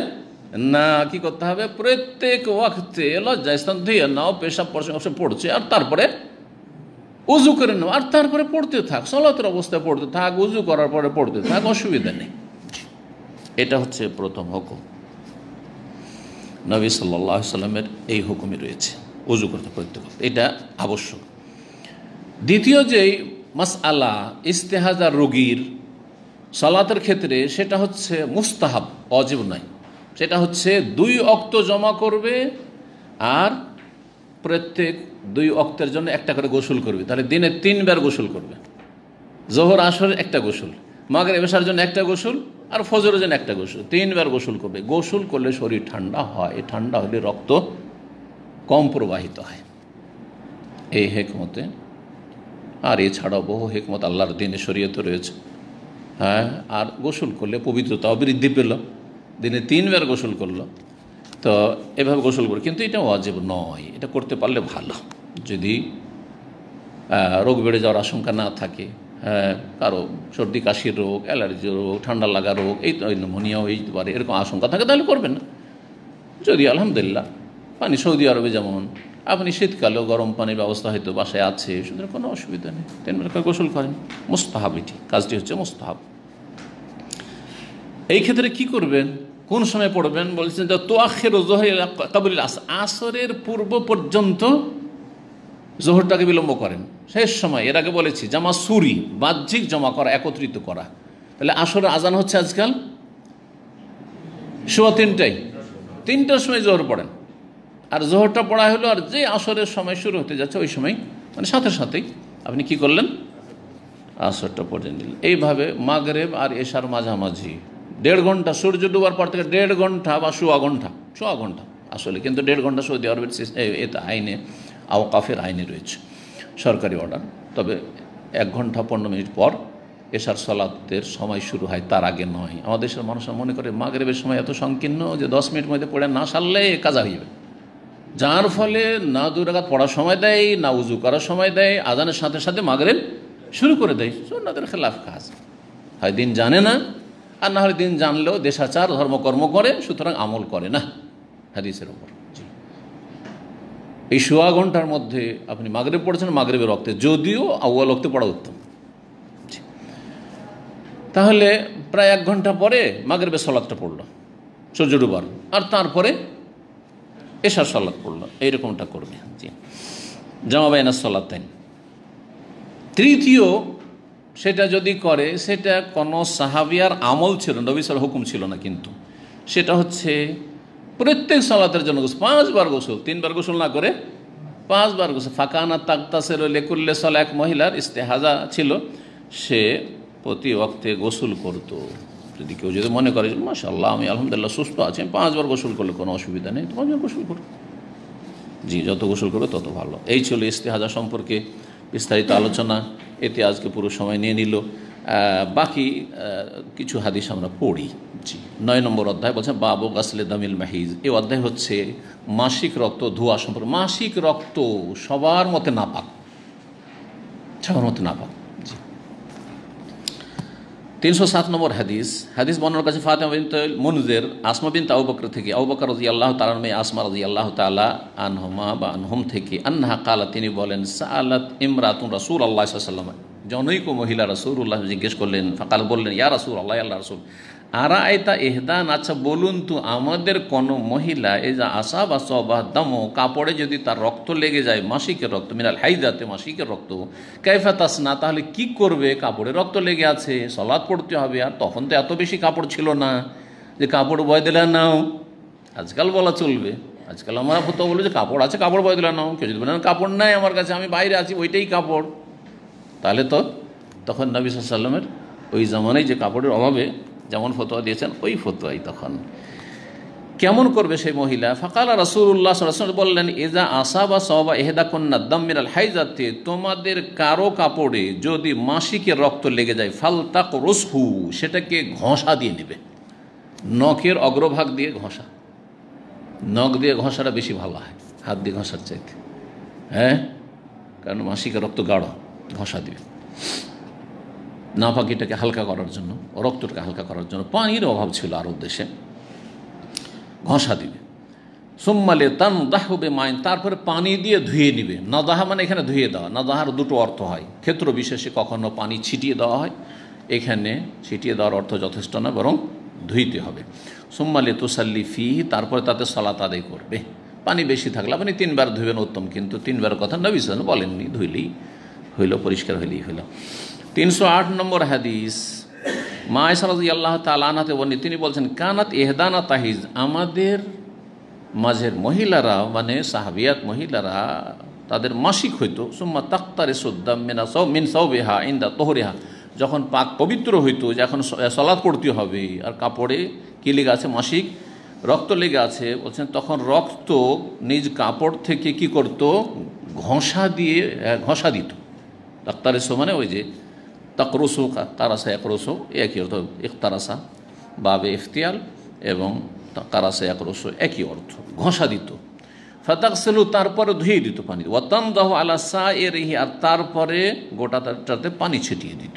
না কি করতে হবে প্রত্যেক ওয়াক্তে লজ্জায় স্থান ধুয়ে নাও পেশাব পড়ছে পড়ছে আর তারপরে উজু করে নাও আর তারপরে পড়তে থাক সলাতের অবস্থায় পড়তে থাক উজু করার পরে পড়তে থাক অসুবিধা নেই এটা হচ্ছে প্রথম হুকুম নবী সাল্লাহ সাল্লামের এই হুকুমই রয়েছে উজু করতে প্রত্যেক এটা আবশ্যক দ্বিতীয় যেই মাস আলা ইস্তেহাজার রোগীর সলাতের ক্ষেত্রে সেটা হচ্ছে মুস্তাহাব অজীব নয় সেটা হচ্ছে দুই অক্ত জমা করবে আর প্রত্যেক দুই অক্তের জন্য একটা করে গোসল করবে তাহলে দিনে তিনবার গোসল করবে জোহর আসর একটা গোসল মাগের বেশার জন্য একটা গোসল আর ফজরের জন্য একটা গোসল তিনবার গোসল করবে গোসল করলে শরীর ঠান্ডা হয় ঠান্ডা হলে রক্ত কম প্রবাহিত হয় এই হেকমতে আর এছাড়াও বহু হেকমত আল্লাহর দিনে শরীয়তে রয়েছে হ্যাঁ আর গোসল করলে পবিত্রতাও বৃদ্ধি পেল দিনে তিনবার গোসল করলো তো এভাবে গোসল করে কিন্তু এটা অজেব নয় এটা করতে পারলে ভালো যদি রোগ বেড়ে যাওয়ার আশঙ্কা না থাকে হ্যাঁ কারো সর্দি কাশির রোগ অ্যালার্জি রোগ ঠান্ডা লাগা রোগ এই নিউমোনিয়াও এই পারে এরকম আশঙ্কা থাকে তাহলে করবেন না যদি আলহামদুলিল্লাহ পানি মানে সৌদি আরবে যেমন আপনি শীতকালেও গরম পানির ব্যবস্থা হয়তো বাসায় আছে সুতরাং কোনো অসুবিধা নেই তেমন গোসল করেন মোস্তাহাব এটি কাজটি হচ্ছে মোস্তাহাব এই ক্ষেত্রে কি করবেন কোন সময় পড়বেন বলছেন যে তোয়াখের কাবুল আস আসরের পূর্ব পর্যন্ত জোহরটাকে বিলম্ব করেন শেষ সময় এর আগে বলেছি জামা সুরি বাহ্যিক জমা করা একত্রিত করা তাহলে আসরের আজান হচ্ছে আজকাল সোয়া তিনটাই তিনটার সময় জোহর পড়েন আর জোহরটা পড়া হলো আর যে আসরের সময় শুরু হতে যাচ্ছে ওই সময় মানে সাথে সাথেই আপনি কি করলেন আসরটা পড়ে নিলেন এইভাবে মাগরেব আর এশার মাঝামাঝি দেড় ঘন্টা সূর্য ডুবার পর থেকে দেড় ঘন্টা বা সোয়া ঘন্টা সোয়া ঘন্টা আসলে কিন্তু দেড় ঘন্টা সৌদি আরবের এতে আইনে আওকাফের আইনে রয়েছে সরকারি অর্ডার তবে এক ঘন্টা পনেরো মিনিট পর এশার সলাতের সময় শুরু হয় তার আগে নয় আমাদের দেশের মানুষরা মনে করে মাগরেবের সময় এত সংকীর্ণ যে দশ মিনিট মধ্যে পড়ে না সারলে কাজা হয়ে যাবে যার ফলে না দু টাকা পড়ার সময় দেয় না উজু করার সময় দেয় আজানের সাথে সাথে মাগরেব শুরু করে দেয় সোনাদের খেলাফ কাজ হয় দিন জানে না আর না হলে দিন জানলেও দেশাচার ধর্মকর্ম করে সুতরাং আমল করে না হাদিসের ওপর এই সোয়া ঘন্টার মধ্যে আপনি মাগরে পড়েছেন মাগরেবের রক্তে যদিও আউয়া রক্তে পড়া উত্তম তাহলে প্রায় এক ঘন্টা পরে মাগরেবের সলাদটা পড়লো সূর্য ডুবার আর তারপরে এসার সলাদ পড়লো এইরকমটা করবে জি সলাদ তাই তৃতীয় সেটা যদি করে সেটা কোনো সাহাবিয়ার আমল ছিল না নবিসার হুকুম ছিল না কিন্তু সেটা হচ্ছে প্রত্যেক সালাতের জন্য গোসল পাঁচবার গোসল তিনবার গোসল না করে পাঁচবার গোসল ফাঁকানা তাকতাসের লেকুল্লে সাল এক মহিলার ইস্তেহাজা ছিল সে প্রতি অক্তে গোসল করত যদি কেউ যদি মনে করে আল্লাহ আমি আলহামদুলিল্লাহ সুস্থ আছি আমি পাঁচবার গোসল করলে কোনো অসুবিধা নেই পাঁচবার গোসল করো জি যত গোসল করবে তত ভালো এই ছিল ইস্তেহাজা সম্পর্কে বিস্তারিত আলোচনা এতে আজকে পুরো সময় নিয়ে নিল বাকি কিছু হাদিস আমরা পড়ি জি নয় নম্বর অধ্যায় বলছেন বাবু গাছলে দামিল মাহিজ এই অধ্যায় হচ্ছে মাসিক রক্ত ধোয়া সম্পর্কে মাসিক রক্ত সবার মতে নাপাক সবার মতে নাপাক তিনশো সাত নম্বর হাদিস হাদিস বর্ণনার কাছে ফাতেমা বিন মনুজের আসমা বিন তাউবকর থেকে আউবকর রাজি আল্লাহ তালান মেয়ে আসমা রাজি আল্লাহ তালা আনহমা বা আনহম থেকে আন্না কালা তিনি বলেন সালাত ইমরাতুন রাসুল আল্লাহ সাল্লাম জনৈক মহিলা রাসুল উল্লাহ জিজ্ঞেস করলেন ফাকাল বললেন ইয়া রাসুল আল্লাহ আল্লাহ রাসুল আরা আয়তা এহদান আচ্ছা বলুন তো আমাদের কোনো মহিলা এই যে আশা বা সবা দম কাপড়ে যদি তার রক্ত লেগে যায় মাসিকের রক্ত মিনাল হাইদাতে মাসিকের রক্ত ক্যাফা তাস না তাহলে কি করবে কাপড়ে রক্ত লেগে আছে সলাদ পড়তে হবে আর তখন তো এত বেশি কাপড় ছিল না যে কাপড় বয় দিলে নাও আজকাল বলা চলবে আজকাল আমার তো বললো যে কাপড় আছে কাপড় বয় দিলে নাও কেউ যদি বলেন কাপড় নাই আমার কাছে আমি বাইরে আছি ওইটাই কাপড় তাহলে তো তখন নবী সাল্লামের ওই জামানায় যে কাপড়ের অভাবে যেমন ফতোয়া দিয়েছেন ওই ফতোয়াই তখন কেমন করবে সেই মহিলা ফাকালা রাসুল্লাহ বললেন এজা আসা বা সবা এহেদা কন্যা দম্মিরাল হাইজাতে তোমাদের কারো কাপড়ে যদি মাসিকে রক্ত লেগে যায় ফালতাক রসহু সেটাকে ঘষা দিয়ে নেবে নখের অগ্রভাগ দিয়ে ঘষা নখ দিয়ে ঘষাটা বেশি ভালো হয় হাত দিয়ে ঘষার চাইতে হ্যাঁ কারণ মাসিকে রক্ত গাঢ় ঘষা দিবে নাভাগিটাকে হালকা করার জন্য রক্তটাকে হালকা করার জন্য পানির অভাব ছিল আর দেশে ঘষা দিবে সোম্মালে তান দাহবে মাইন তারপরে পানি দিয়ে ধুয়ে নিবে নাদাহা মানে এখানে ধুয়ে দেওয়া নাদাহার দুটো অর্থ হয় ক্ষেত্র বিশেষে কখনো পানি ছিটিয়ে দেওয়া হয় এখানে ছিটিয়ে দেওয়ার অর্থ যথেষ্ট না বরং ধুইতে হবে সোম্মালে তুসাল্লি ফি তারপরে তাতে সলাত আদায় করবে পানি বেশি থাকলে আপনি তিনবার ধুবেন উত্তম কিন্তু তিনবার কথা নবিস বলেননি ধুইলেই হইল পরিষ্কার হইলেই হইল তিনশো আট নম্বর হাদিস মা ইসরাজি আল্লাহ তালানাতে বর্ণিত তিনি বলছেন কানাত এহদানা তাহিজ আমাদের মাঝের মহিলারা মানে সাহাবিয়াত মহিলারা তাদের মাসিক হইতো সুম্মা তাক্তারে সুদ্দাম মিনা সৌ মিন সৌবেহা ইন্দা তোহরেহা যখন পাক পবিত্র হইতো যে এখন সলাদ পড়তে হবে আর কাপড়ে কি লেগে আছে মাসিক রক্ত লেগে আছে বলছেন তখন রক্ত নিজ কাপড় থেকে কি করত ঘষা দিয়ে ঘষা দিত ডাক্তারের সমানে ওই যে তাকরুসু কারাসা একরুসু একই অর্থ ইখতারাসা বাবে ইফতিয়াল এবং কারাসা একরুসু একই অর্থ ঘষা দিত ফাতাকসেলু তারপরে ধুয়ে দিত পানি ওয়াতান দাহ আলা সা এর আর তারপরে গোটা তারটাতে পানি ছিটিয়ে দিত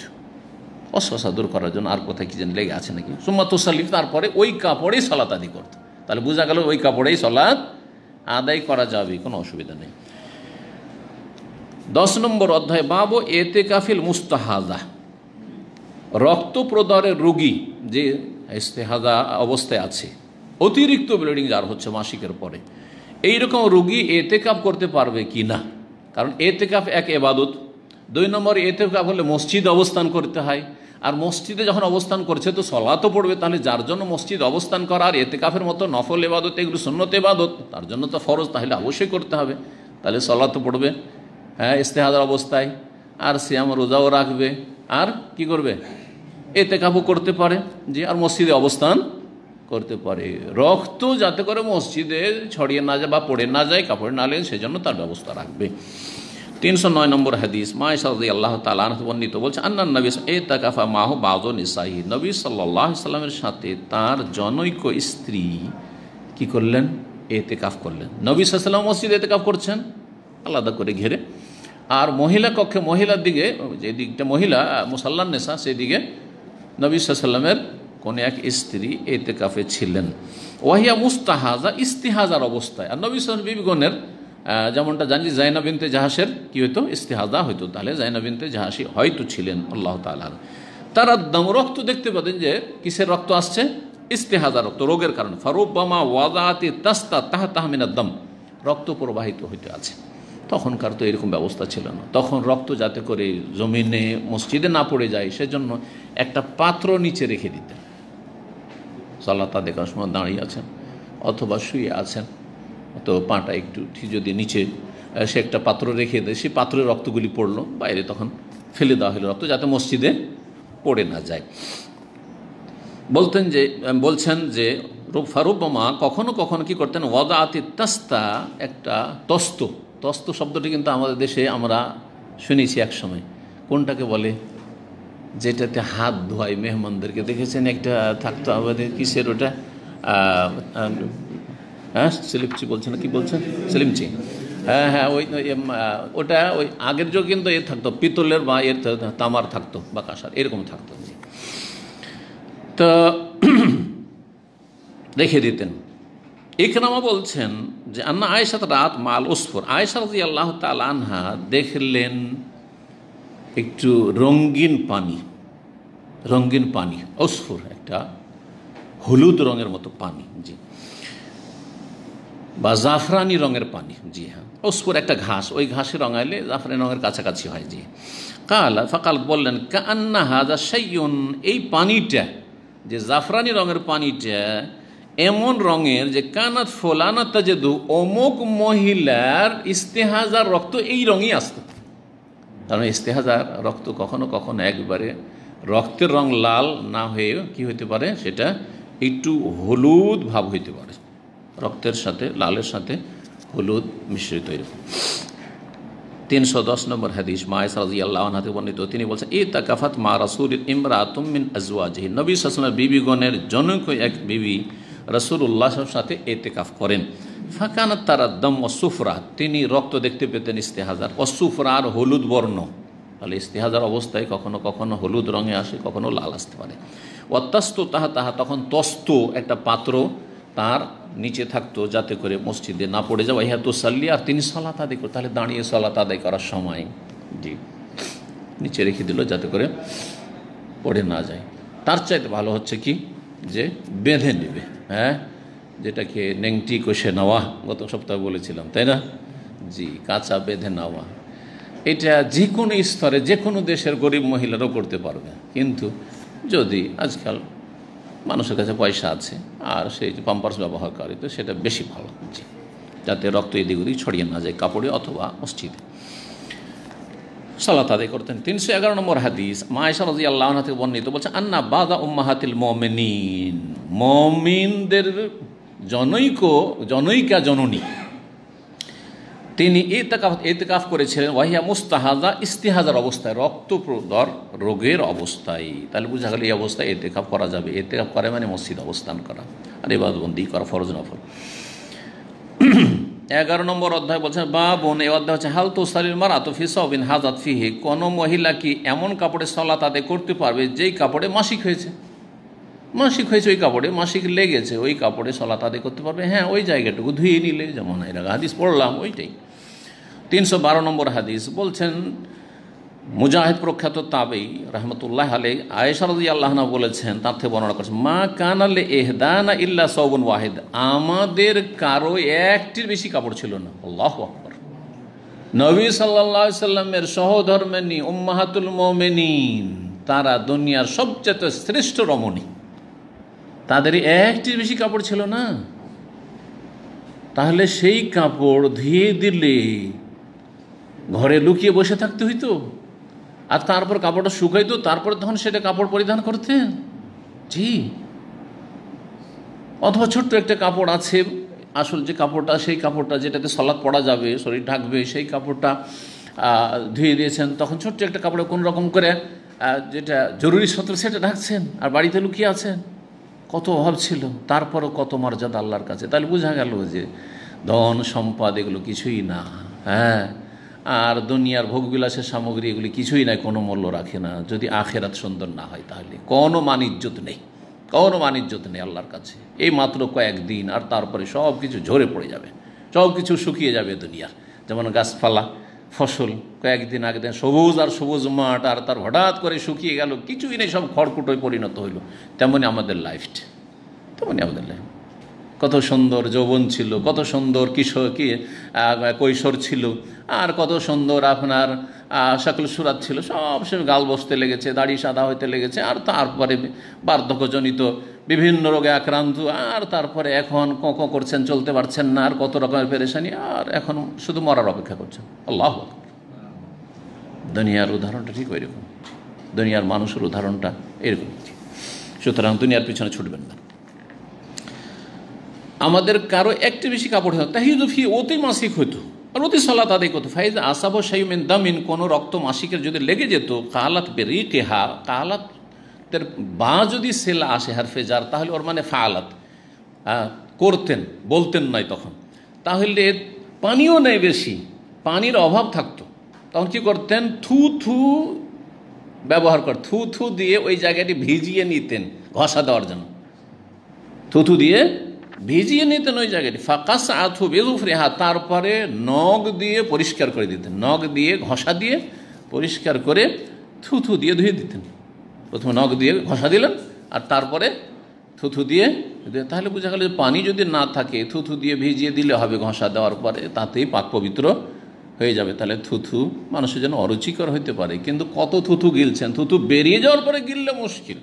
অস্বসা দূর করার জন্য আর কোথায় কি যেন লেগে আছে নাকি সুম্মা তুসালিফ তারপরে ওই কাপড়েই সলাত আদি করত তাহলে বোঝা গেল ওই কাপড়েই সলাত আদায় করা যাবে কোনো অসুবিধা নেই দশ নম্বর অধ্যায় বাবু এতে কাফিল মুস্তাহাদা রক্ত প্রদারের রুগী যে ইস্তেহাদা অবস্থায় আছে অতিরিক্ত ব্লিডিং যার হচ্ছে মাসিকের পরে এই রকম এতে কাপ করতে পারবে কি না কারণ কাপ এক এবাদত দুই নম্বর কাপ হলে মসজিদ অবস্থান করতে হয় আর মসজিদে যখন অবস্থান করছে তো সলা তো পড়বে তাহলে যার জন্য মসজিদ অবস্থান করা আর এতেকাফের মতো নফল এবাদত এগুলো শূন্যত এবাদত তার জন্য তো ফরজ তাহলে অবশ্যই করতে হবে তাহলে সলা তো পড়বে হ্যাঁ ইস্তেহাদার অবস্থায় আর আমার রোজাও রাখবে আর কি করবে এতে কাবু করতে পারে যে আর মসজিদে অবস্থান করতে পারে রক্ত যাতে করে মসজিদে ছড়িয়ে না যায় বা পড়ে না যায় কাপড়ে না লেন সেজন্য তার ব্যবস্থা রাখবে তিনশো নয় নম্বর হাদিস মা ইসাদি আল্লাহ তালান বর্ণিত বলছে আন্নান নবী এ তাকাফা মাহ বাউদ নিসাহি নবী সাল্লাহ ইসলামের সাথে তার জনৈক স্ত্রী কি করলেন কাফ করলেন নবী সাল্লাম মসজিদ কাফ করছেন আলাদা করে ঘেরে আর মহিলা কক্ষে মহিলার দিকে যে দিকটা মহিলা মুসাল্লান নেশা সেই দিকে নবী সাল্লামের কোনো এক স্ত্রী এতে কাফে ছিলেন ওয়াহিয়া মুস্তাহাজা ইস্তিহাজার অবস্থায় আর নবী সাল বিবিগণের যেমনটা জানি জাইনাবিনতে জাহাসের কী হইতো ইস্তিহাজা হইতো তাহলে জাইনাবিনতে জাহাসি হয়তো ছিলেন আল্লাহ তালার তারা দম রক্ত দেখতে পাতেন যে কিসের রক্ত আসছে ইস্তেহাজা রক্ত রোগের কারণে বামা ওয়াদাতি তাস্তা তাহা তাহমিনা দম রক্ত প্রবাহিত হইতে আছে তখনকার তো এরকম ব্যবস্থা ছিল না তখন রক্ত যাতে করে জমিনে মসজিদে না পড়ে যায় সেজন্য একটা পাত্র নিচে রেখে দিতেন সাল্লা তা দেখার সময় দাঁড়িয়ে আছেন অথবা শুয়ে আছেন তো পাটা একটু যদি নিচে সে একটা পাত্র রেখে দেয় সেই পাত্রে রক্তগুলি পড়লো বাইরে তখন ফেলে দেওয়া হলো রক্ত যাতে মসজিদে পড়ে না যায় বলতেন যে বলছেন যে ফারুব্বমা কখনো কখনো কি করতেন ওয়াদা আতি তাস্তা একটা তস্ত তস্ত শব্দটি কিন্তু আমাদের দেশে আমরা শুনেছি একসময় কোনটাকে বলে যেটাতে হাত ধোয়াই মেহমানদেরকে দেখেছেন একটা থাকতো আমাদের কিসের ওটা হ্যাঁ সেলিমচি বলছে না কি বলছেন সেলিমচি হ্যাঁ হ্যাঁ ওই ওটা ওই আগের যুগ কিন্তু এর থাকতো পিতলের বা এর তামার থাকতো বা কাঁসার এরকম থাকতো তো দেখে দিতেন ইকরামা বলছেন যে আন্না আয়েশাত রাত মাল উসফুর রাজি আল্লাহ আনহা দেখলেন একটু রঙিন পানি রঙিন পানি অস্ফুর একটা হলুদ রঙের মতো পানি জি বা জাফরানি রঙের পানি জি হ্যাঁ অস্ফুর একটা ঘাস ওই ঘাসে রঙাইলে জাফরানি রঙের কাছাকাছি হয় জি কাল ফাকাল বললেন কান্না হাজা সাইয়ুন এই পানিটা যে জাফরানি রঙের পানিটা এমন রঙের যে কানাত ফোলানা তাজেদু অমুক মহিলার ইস্তেহাজার রক্ত এই রঙই আসতো কারণ ইস্তেহাজার রক্ত কখনো কখনো একবারে রক্তের রং লাল না হয়ে কি হইতে পারে সেটা একটু হলুদ ভাব হইতে পারে রক্তের সাথে লালের সাথে হলুদ মিশ্রিত তিনশো দশ নম্বর হাদিস সাজি আল্লাহ হাতে বর্ণিত তিনি বলছেন এ তাকাফাত মা রাসুর ইমরা তুমিন আজওয়াজি নবী সাসলাম বিবিগণের জনক এক বিবি উল্লাহর সাথে এতেকাফ করেন ফাঁকান তারা দম অসুফরা তিনি রক্ত দেখতে পেতেন ইস্তেহাজার অসুফরা আর হলুদ বর্ণ তাহলে ইস্তেহাজার অবস্থায় কখনো কখনো হলুদ রঙে আসে কখনো লাল আসতে পারে অত্যাস্ত তাহা তাহা তখন তস্ত একটা পাত্র তার নিচে থাকতো যাতে করে মসজিদে না পড়ে যাওয়া ইহা তো সাল্লি আর তিনি সলাত আদায় করতো তাহলে দাঁড়িয়ে সলাত আদায় করার সময় জি নিচে রেখে দিল যাতে করে পড়ে না যায় তার চাইতে ভালো হচ্ছে কি যে বেঁধে নেবে হ্যাঁ যেটাকে নেংটি কষে নেওয়া গত সপ্তাহে বলেছিলাম তাই না জি কাঁচা বেঁধে নেওয়া এটা যে কোনো স্তরে যে কোনো দেশের গরিব মহিলারাও করতে পারবে কিন্তু যদি আজকাল মানুষের কাছে পয়সা আছে আর সেই যে পাম্পার্স ব্যবহার করে তো সেটা বেশি ভালো যাতে রক্ত এদিক ওদিক ছড়িয়ে না যায় কাপড়ে অথবা অস্থিতে সালাত আদায় করতেন তিনশো এগারো নম্বর হাদিস মায়েশা রাজি আল্লাহ থেকে বর্ণিত বলছে আন্না বাদা উম্মাহাতিল মমিন মমিনদের জনৈক জনৈকা জননী তিনি এতেকাফ এতেকাফ করেছিলেন ওয়াহিয়া মুস্তাহাজা ইস্তিহাজার অবস্থায় রক্তপ্রদর রোগের অবস্থায় তাহলে বুঝা গেল এই অবস্থায় এতেকাফ করা যাবে এতেকাফ করে মানে মসজিদ অবস্থান করা আর এবাদবন্দি করা ফরজ নফর এগারো নম্বর অধ্যায় বলছে বা বোন এই অধ্যায় হচ্ছে হাল সালির মারা তো ফিসাউবিন হাজাত ফিহে কোনো মহিলা কি এমন কাপড়ে সলা তাদের করতে পারবে যেই কাপড়ে মাসিক হয়েছে মাসিক হয়েছে ওই কাপড়ে মাসিক লেগেছে ওই কাপড়ে সলা তাদের করতে পারবে হ্যাঁ ওই জায়গাটুকু ধুয়ে নিলে যেমন এরা হাদিস পড়লাম ওইটাই তিনশো বারো নম্বর হাদিস বলছেন মুজাহিদ প্রখ্যাত তাবেই রহমতুল্লাহ আলী আয়েশারদি আল্লাহনা বলেছেন তার থেকে বর্ণনা করছেন মা কানালে এহদান ইল্লা সৌবন ওয়াহিদ আমাদের কারো একটির বেশি কাপড় ছিল না আল্লাহ আকবর নবী সাল্লা সাল্লামের সহধর্মেনী উম্মাহাতুল মমেনিন তারা দুনিয়ার সবচেয়ে শ্রেষ্ঠ রমণী তাদের একটির বেশি কাপড় ছিল না তাহলে সেই কাপড় ধুয়ে দিলে ঘরে লুকিয়ে বসে থাকতে হইতো আর তারপর কাপড়টা শুকাইতো তারপর তখন সেটা কাপড় পরিধান করতেন জি অথবা ছোট্ট একটা কাপড় আছে আসল যে কাপড়টা সেই কাপড়টা যেটাতে সলাদ পড়া যাবে শরীর ঢাকবে সেই কাপড়টা ধুয়ে দিয়েছেন তখন ছোট্ট একটা কাপড়ে কোন রকম করে যেটা জরুরি সত্র সেটা ঢাকছেন আর বাড়িতে লুকিয়ে আছেন কত অভাব ছিল তারপরও কত মর্যাদা আল্লাহর কাছে তাহলে বোঝা গেল যে ধন সম্পদ এগুলো কিছুই না হ্যাঁ আর দুনিয়ার ভোগবিলাসের সামগ্রী এগুলি কিছুই নাই কোনো মূল্য রাখে না যদি আখেরাত সুন্দর না হয় তাহলে কোনো মানিজ্যত নেই কোনো মানিজ্যত নেই আল্লাহর কাছে এই মাত্র কয়েকদিন আর তারপরে সব কিছু ঝরে পড়ে যাবে সব কিছু শুকিয়ে যাবে দুনিয়ার যেমন গাছপালা ফসল কয়েকদিন আগে দিন সবুজ আর সবুজ মাঠ আর তার হঠাৎ করে শুকিয়ে গেল কিছুই নেই সব খড়কুটোয় পরিণত হইল তেমনই আমাদের লাইফটা তেমনই আমাদের লাইফ কত সুন্দর যৌবন ছিল কত সুন্দর কিশোর কি কৈশোর ছিল আর কত সুন্দর আপনার সকল সুরাত ছিল সব সময় গাল বসতে লেগেছে দাড়ি সাদা হইতে লেগেছে আর তারপরে বার্ধক্যজনিত বিভিন্ন রোগে আক্রান্ত আর তারপরে এখন ক ক করছেন চলতে পারছেন না আর কত রকমের পেরেশানি আর এখন শুধু মরার অপেক্ষা করছেন আল্লাহ দুনিয়ার উদাহরণটা ঠিক ওইরকম দুনিয়ার মানুষের উদাহরণটা এরকম সুতরাং দুনিয়ার পিছনে ছুটবেন না আমাদের কারো একটি বেশি কাপড় হতো ফি অতি মাসিক হতো আর অতি সলাত আদায় করতো ফাইজ আসাব সাইমেন দামিন কোনো রক্ত মাসিকের যদি লেগে যেত কালাত বেরি কেহা কালাত তার বা যদি সেলা আসে হারফে যার তাহলে ওর মানে ফালাত করতেন বলতেন নয় তখন তাহলে পানিও নেই বেশি পানির অভাব থাকতো তখন কী করতেন থু থু ব্যবহার কর থু থু দিয়ে ওই জায়গাটি ভিজিয়ে নিতেন ঘষা দেওয়ার জন্য থুথু দিয়ে ভিজিয়ে নিতেন ওই জায়গাটি ফাঁকা আথু বেজুফরে হা তারপরে নখ দিয়ে পরিষ্কার করে দিতেন নখ দিয়ে ঘষা দিয়ে পরিষ্কার করে থুথু দিয়ে ধুয়ে দিতেন প্রথমে নখ দিয়ে ঘষা দিলেন আর তারপরে থুথু দিয়ে তাহলে বোঝা গেল যে পানি যদি না থাকে থুথু দিয়ে ভিজিয়ে দিলে হবে ঘষা দেওয়ার পরে তাতেই পাক পবিত্র হয়ে যাবে তাহলে থুথু মানুষের জন্য অরুচিকর হতে পারে কিন্তু কত থুথু গিলছেন থুথু বেরিয়ে যাওয়ার পরে গিললে মুশকিল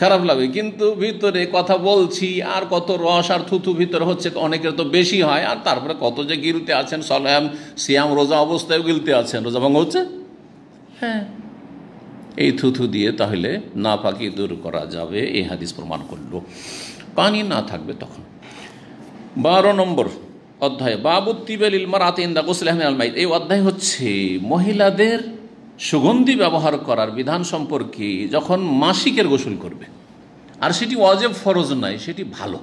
খারাপ লাগে কিন্তু ভিতরে কথা বলছি আর কত রস আর থুথু ভিতরে হচ্ছে অনেকের তো বেশি হয় আর তারপরে কত যে গিলতে আছেন সলাম সিয়াম রোজা অবস্থায় গিলতে আছেন রোজা ভঙ্গ হচ্ছে হ্যাঁ এই থুথু দিয়ে তাহলে না পাকি দূর করা যাবে এই হাদিস প্রমাণ করল পানি না থাকবে তখন বারো নম্বর অধ্যায় বাবু তিবেল ইলমার আতে ইন্দা গোসলে আলমাই এই অধ্যায় হচ্ছে মহিলাদের সুগন্ধি ব্যবহার করার বিধান সম্পর্কে যখন মাসিকের গোসল করবে আর সেটি অজেব ফরজ নয় সেটি ভালো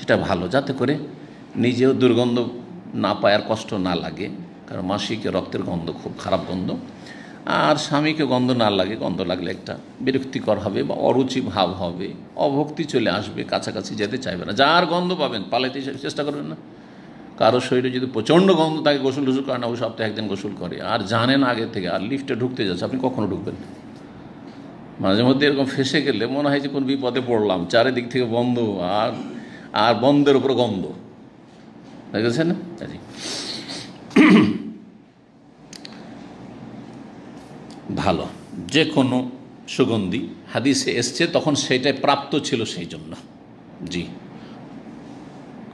সেটা ভালো যাতে করে নিজেও দুর্গন্ধ না পায় আর কষ্ট না লাগে কারণ মাসিকে রক্তের গন্ধ খুব খারাপ গন্ধ আর স্বামীকে গন্ধ না লাগে গন্ধ লাগলে একটা বিরক্তিকর হবে বা অরুচি ভাব হবে অভক্তি চলে আসবে কাছাকাছি যেতে চাইবে না যার গন্ধ পাবেন পালাইতে চেষ্টা করবেন না কারো শরীরে যদি প্রচণ্ড গন্ধ থাকে গোসল টোসল করে না ওই সপ্তাহে একদিন গোসল করে আর জানেন আগে থেকে আর লিফটে ঢুকতে যাচ্ছে আপনি কখনো ঢুকবেন না মাঝে মধ্যে এরকম ফেসে গেলে মনে হয় যে কোন বিপদে পড়লাম চারিদিক থেকে বন্ধ আর আর বন্ধের উপর গন্ধ দেখেছেন না ভালো যে কোনো সুগন্ধি হাদিসে এসছে তখন সেটাই প্রাপ্ত ছিল সেই জন্য জি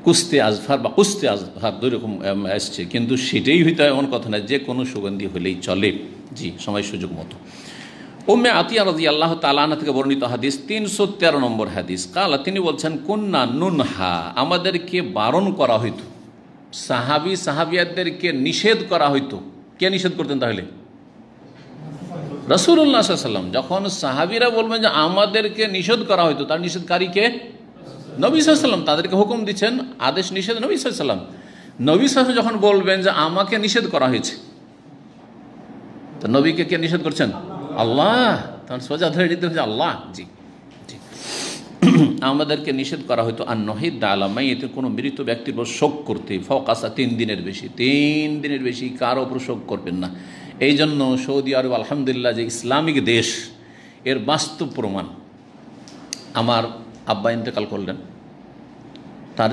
কুস্তে আজফার বা কুস্তে আজফার দুই রকম আসছে কিন্তু সেটাই হইতে এমন কথা না যে কোনো সুগন্ধি হলেই চলে জি সময় সুযোগ মতো ওমে আতিয়া রাজি আল্লাহ তালানা থেকে বর্ণিত হাদিস তিনশো তেরো নম্বর হাদিস কালা তিনি বলছেন কন্যা হা আমাদেরকে বারণ করা হইতো সাহাবি সাহাবিয়াদেরকে নিষেধ করা হইতো কে নিষেধ করতেন তাহলে রসুল্লাহ সাল্লাম যখন সাহাবিরা বলবেন যে আমাদেরকে নিষেধ করা হইতো তার নিষেধকারীকে নবী সাল্লাম তাদেরকে হুকুম দিচ্ছেন আদেশ নিষেধ নবী সাল্লাম নবী সাল্লাম যখন বলবেন যে আমাকে নিষেধ করা হয়েছে তো নবীকে কে নিষেধ করছেন আল্লাহ তখন সোজা ধরে নিতে হয়েছে আল্লাহ জি আমাদেরকে নিষেধ করা হয়তো আর নহিদ দালামাই এতে কোনো মৃত ব্যক্তির উপর শোক করতে ফকাসা তিন দিনের বেশি তিন দিনের বেশি কারো উপর শোক করবেন না এই জন্য সৌদি আরব আলহামদুলিল্লাহ যে ইসলামিক দেশ এর বাস্তব প্রমাণ আমার আব্বা ইন্তেকাল করলেন তার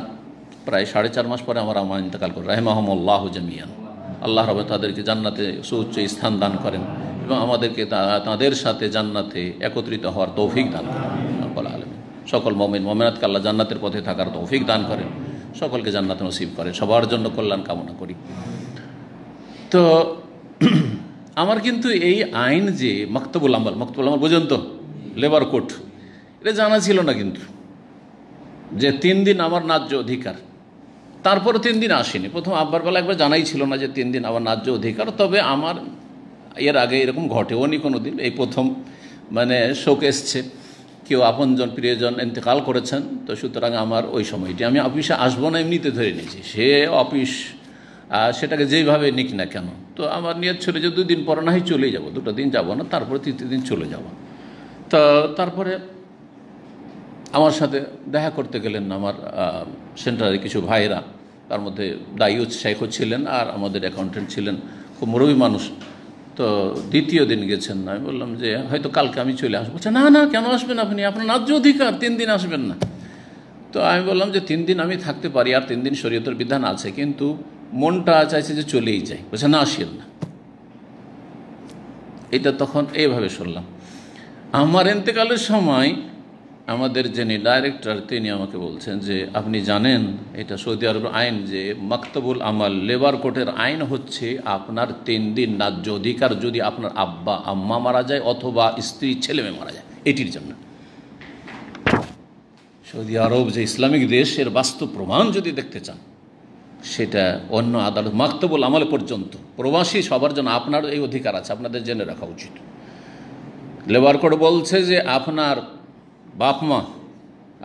প্রায় সাড়ে চার মাস পরে আমার আম্মা ইন্তেকাল করেন রাহেমাহমুল্লাহ জামিয়ান আল্লাহ রবে তাদেরকে জান্নাতে সুউচ্চ স্থান দান করেন এবং আমাদেরকে তাদের সাথে জান্নাতে একত্রিত হওয়ার তৌফিক দান করেন সকল সকল মমিন মমিনাতকে আল্লাহ জান্নাতের পথে থাকার তৌফিক দান করেন সকলকে জান্নাত নসিব করে সবার জন্য কল্যাণ কামনা করি তো আমার কিন্তু এই আইন যে মক্তবুল আমল মক্তবুল আমল বুঝেন তো লেবার কোর্ট এটা জানা ছিল না কিন্তু যে তিন দিন আমার ন্যায্য অধিকার তারপর তিন দিন আসেনি প্রথম আব্বার বেলা একবার জানাই ছিল না যে তিন দিন আমার ন্যায্য অধিকার তবে আমার এর আগে এরকম ঘটেওনি কোনো দিন এই প্রথম মানে শোক এসছে কেউ আপনজন প্রিয়জন ইন্তেকাল করেছেন তো সুতরাং আমার ওই সময়টি আমি অফিসে আসবো না এমনিতে ধরে নিয়েছি সে অফিস সেটাকে যেইভাবে নিক না কেন তো আমার নিয়ে ছিল যে দুদিন পর না হয় চলে যাবো দুটো দিন যাব না তারপরে তৃতীয় দিন চলে যাব তো তারপরে আমার সাথে দেখা করতে গেলেন আমার সেন্টারে কিছু ভাইরা তার মধ্যে দায়ুজ শেখও ছিলেন আর আমাদের অ্যাকাউন্টেন্ট ছিলেন খুব মুরবী মানুষ তো দ্বিতীয় দিন গেছেন না আমি বললাম যে হয়তো কালকে আমি চলে আসবো বলছে না না কেন আসবেন আপনি আপনার ন্যায্য অধিকার তিন দিন আসবেন না তো আমি বললাম যে তিন দিন আমি থাকতে পারি আর তিন দিন শরীয়তের বিধান আছে কিন্তু মনটা চাইছে যে চলেই যায় বলছে না আসেন না এটা তখন এইভাবে শুনলাম আমার এনতেকালের সময় আমাদের যিনি ডাইরেক্টর তিনি আমাকে বলছেন যে আপনি জানেন এটা সৌদি আরবের আইন যে মাক্তবুল আমাল লেবার কোর্টের আইন হচ্ছে আপনার তিন দিন ন্যায্য অধিকার যদি আপনার আব্বা আম্মা মারা যায় অথবা স্ত্রী ছেলে মেয়ে মারা যায় এটির জন্য সৌদি আরব যে ইসলামিক দেশের বাস্তব প্রমাণ যদি দেখতে চান সেটা অন্য আদালত মাক্তবুল আমাল পর্যন্ত প্রবাসী সবার জন্য আপনার এই অধিকার আছে আপনাদের জেনে রাখা উচিত লেবার কোর্ট বলছে যে আপনার বাপ মা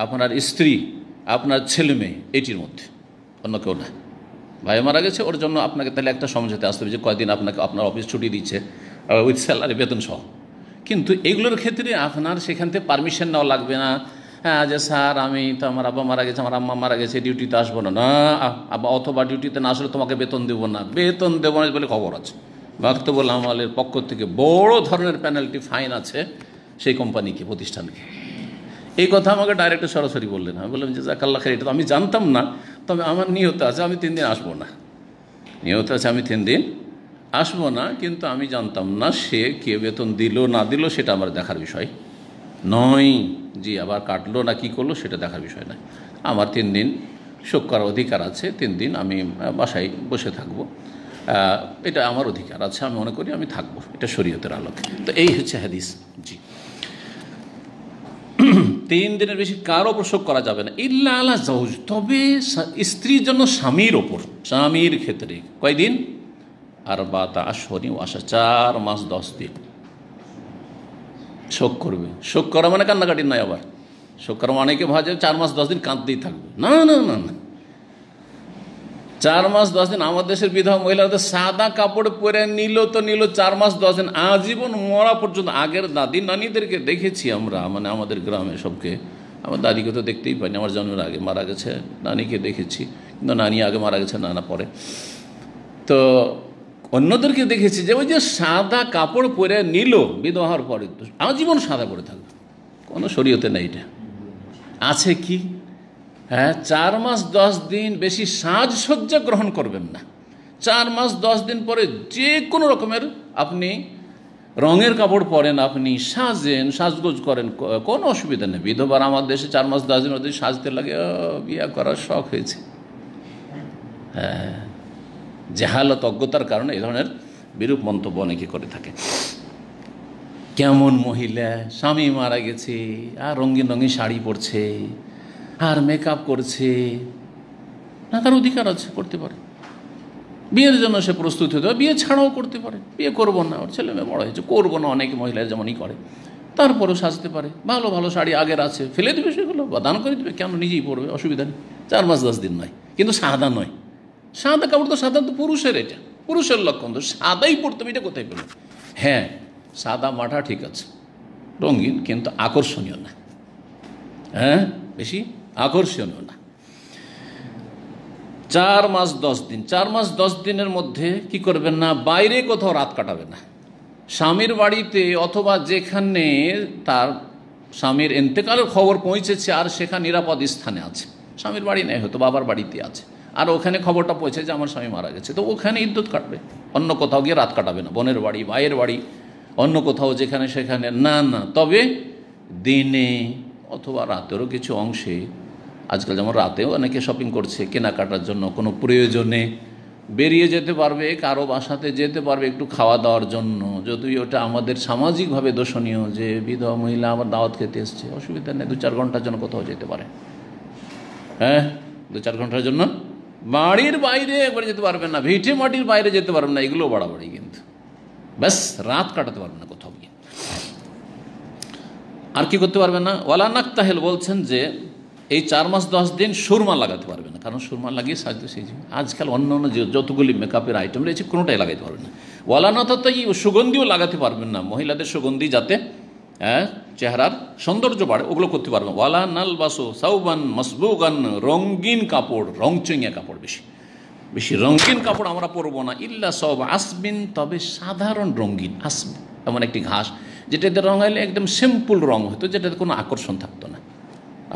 আপনার স্ত্রী আপনার ছেলে মেয়ে এটির মধ্যে অন্য কেউ না ভাই মারা গেছে ওর জন্য আপনাকে তাহলে একটা সমঝোতে আসতে হবে যে কয়দিন আপনাকে আপনার অফিস ছুটি দিচ্ছে উইথ স্যালারি বেতন সহ কিন্তু এগুলোর ক্ষেত্রে আপনার সেখান থেকে পারমিশন নেওয়া লাগবে না হ্যাঁ যে স্যার আমি তো আমার আব্বা মারা গেছে আমার আম্মা মারা গেছে ডিউটিতে আসবো না না আব্বা অথবা ডিউটিতে না আসলে তোমাকে বেতন দেব না বেতন দেবো না বলে খবর আছে বক্তব্য আমলের পক্ষ থেকে বড় ধরনের পেনাল্টি ফাইন আছে সেই কোম্পানিকে প্রতিষ্ঠানকে এই কথা আমাকে ডাইরেক্টর সরাসরি বললেন আমি বললাম যে জাকাল্লা খাই এটা তো আমি জানতাম না তবে আমার নিয়ত আছে আমি তিন দিন আসবো না নিয়ত আছে আমি তিন দিন আসবো না কিন্তু আমি জানতাম না সে কে বেতন দিল না দিল সেটা আমার দেখার বিষয় নয় জি আবার কাটলো না কি করলো সেটা দেখার বিষয় না আমার তিন দিন শোক করার অধিকার আছে তিন দিন আমি বাসায় বসে থাকবো এটা আমার অধিকার আছে আমি মনে করি আমি থাকবো এটা শরীয়তের আলোকে তো এই হচ্ছে হাদিস জি তিন দিনের বেশি কারো ওপর শোক করা যাবে না ইল্লা আলা জৌজ তবে স্ত্রীর জন্য স্বামীর ওপর স্বামীর ক্ষেত্রে কয়দিন আর বা তা আসনি আসা চার মাস দশ দিন শোক করবে শোক করা মানে কান্নাকাটি নয় আবার শোক করা মানে অনেকে ভাজে চার মাস দশ দিন কাঁদতেই থাকবে না না না না চার মাস দশ দিন আমাদের দেশের বিধবা মহিলাদের সাদা কাপড় পরে নিল তো নিল চার মাস দশ দিন আজীবন মরা পর্যন্ত আগের দাদি নানিদেরকে দেখেছি আমরা মানে আমাদের গ্রামে সবকে আমার দাদিকে তো দেখতেই পাইনি আমার জন্মের আগে মারা গেছে নানিকে দেখেছি কিন্তু নানি আগে মারা গেছে নানা পরে তো অন্যদেরকে দেখেছি যে ওই যে সাদা কাপড় পরে নিল বিধবা হওয়ার পরে আজীবন সাদা পরে থাকবে কোনো শরীয়তে নেই এটা আছে কি হ্যাঁ চার মাস দশ দিন বেশি সাজসজ্জা গ্রহণ করবেন না চার মাস দশ দিন পরে যে কোনো রকমের আপনি রঙের কাপড় পরেন আপনি সাজেন সাজগোজ করেন কোনো অসুবিধা নেই বিধবার আমার দেশে চার মাস দশ দিন ওদের সাজতে লাগে বিয়া করার শখ হয়েছে হ্যাঁ, হ্যাঁ, হ্যাঁ জেহালত অজ্ঞতার কারণে এই ধরনের বিরূপ মন্তব্য অনেকে করে থাকে কেমন মহিলা স্বামী মারা গেছে আর রঙিন রঙিন শাড়ি পরছে আর মেকআপ করছে না তার অধিকার আছে করতে পারে বিয়ের জন্য সে প্রস্তুত হতে বিয়ে ছাড়াও করতে পারে বিয়ে করবো না ওর ছেলে মেয়ে বড় হয়েছে করবো না অনেক মহিলা যেমনই করে তারপরেও সাজতে পারে ভালো ভালো শাড়ি আগের আছে ফেলে দেবে সেগুলো বা দান করে দেবে কেন নিজেই পড়বে অসুবিধা নেই চার মাস দশ দিন নয় কিন্তু সাদা নয় সাদা কাপড় তো সাধারণত পুরুষের এটা পুরুষের লক্ষণ তো সাদাই পড়তে হবে এটা কোথায় পেল হ্যাঁ সাদা মাঠা ঠিক আছে রঙিন কিন্তু আকর্ষণীয় না হ্যাঁ বেশি আকর্ষণও না চার মাস দশ দিন চার মাস দশ দিনের মধ্যে কি করবেন না বাইরে কোথাও রাত কাটাবে না স্বামীর বাড়িতে অথবা যেখানে তার স্বামীর এন্তেকালের খবর পৌঁছেছে আর সেখানে নিরাপদ স্থানে আছে স্বামীর বাড়ি নেই হয়তো বাবার বাড়িতে আছে আর ওখানে খবরটা পৌঁছে যে আমার স্বামী মারা গেছে তো ওখানে ইদ্যুৎ কাটবে অন্য কোথাও গিয়ে রাত কাটাবে না বোনের বাড়ি ভাইয়ের বাড়ি অন্য কোথাও যেখানে সেখানে না না তবে দিনে অথবা রাতেরও কিছু অংশে আজকাল যেমন রাতেও অনেকে শপিং করছে কেনাকাটার জন্য কোনো প্রয়োজনে বেরিয়ে যেতে পারবে কারো বাসাতে যেতে পারবে একটু খাওয়া দাওয়ার জন্য যদি ওটা আমাদের সামাজিকভাবে দোষণীয় যে বিধবা মহিলা আমার দাওয়াত খেতে এসছে অসুবিধা নেই দু চার ঘন্টার জন্য কোথাও যেতে পারে হ্যাঁ দু চার ঘন্টার জন্য বাড়ির বাইরে একবার যেতে পারবে না ভিটে মাটির বাইরে যেতে পারবে না এগুলো বাড়াবাড়ি কিন্তু ব্যাস রাত কাটাতে পারবে না কোথাও গিয়ে আর কি করতে পারবেন না ওয়ালা তাহেল বলছেন যে এই চার মাস দশ দিন সুরমা লাগাতে পারবে না কারণ সুরমা লাগিয়ে সাজতে সেই আজকাল অন্য অন্য যতগুলি মেকআপের আইটেম রয়েছে কোনোটাই লাগাতে পারবে না ওয়ালানাথ তো এই সুগন্ধিও লাগাতে পারবেন না মহিলাদের সুগন্ধি যাতে হ্যাঁ চেহারার সৌন্দর্য বাড়ে ওগুলো করতে পারবে ওয়ালা নাল বাসো সাউবান মসবুগান রঙিন কাপড় রংচঙিয়া কাপড় বেশি বেশি রঙিন কাপড় আমরা পরবো না ইল্লা সব আসবিন তবে সাধারণ রঙিন আসবিন এমন একটি ঘাস যেটাতে রঙাইলে একদম সিম্পল রঙ হতো যেটাতে কোনো আকর্ষণ থাকতো না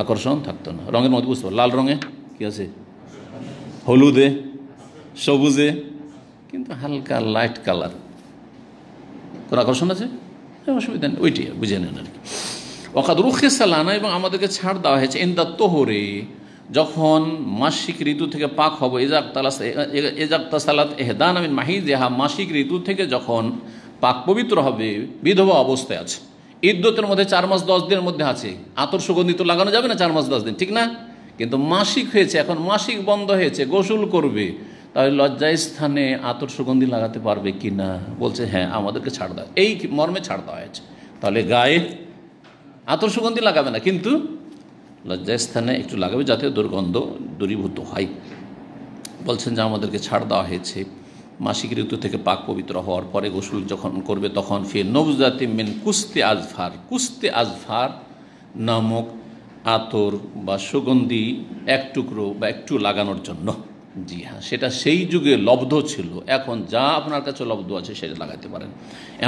আকর্ষণ থাকতো না রঙের মধ্যে বুঝতে লাল রঙে কী আছে হলুদে সবুজে কিন্তু হালকা লাইট কালার কোনো আকর্ষণ আছে হ্যাঁ, অসুবিধা নেই ওইটি বুঝে নেন আর কি অকাদ রুখেসালানা এবং আমাদেরকে ছাড় দেওয়া হয়েছে ইন্দা তোহরে যখন মাসিক ঋতু থেকে পাক হব এজাক তালাস এজাক তাসালাত এহদান আমিন মাহি এহা মাসিক ঋতু থেকে যখন পাক পবিত্র হবে বিধবা অবস্থায় আছে ইদ্যতের মধ্যে চার মাস দশ দিনের মধ্যে আছে আতর সুগন্ধি তো লাগানো যাবে না চার মাস দশ দিন ঠিক না কিন্তু মাসিক হয়েছে এখন মাসিক বন্ধ হয়েছে গোসল করবে তাহলে লজ্জায় স্থানে আতর সুগন্ধি লাগাতে পারবে কি না বলছে হ্যাঁ আমাদেরকে ছাড় দেওয়া এই মর্মে ছাড় দেওয়া হয়েছে তাহলে গায়ে আতর সুগন্ধি লাগাবে না কিন্তু লজ্জায় স্থানে একটু লাগাবে যাতে দুর্গন্ধ দূরীভূত হয় বলছেন যে আমাদেরকে ছাড় দেওয়া হয়েছে মাসিক ঋতু থেকে পাক পবিত্র হওয়ার পরে গোসল যখন করবে তখন ফির নবজাতি মেন কুস্তে আজফার কুস্তে আজফার নামক আতর বা সুগন্ধি এক টুকরো বা একটু লাগানোর জন্য জি হ্যাঁ সেটা সেই যুগে লব্ধ ছিল এখন যা আপনার কাছে লব্ধ আছে সেটা লাগাতে পারেন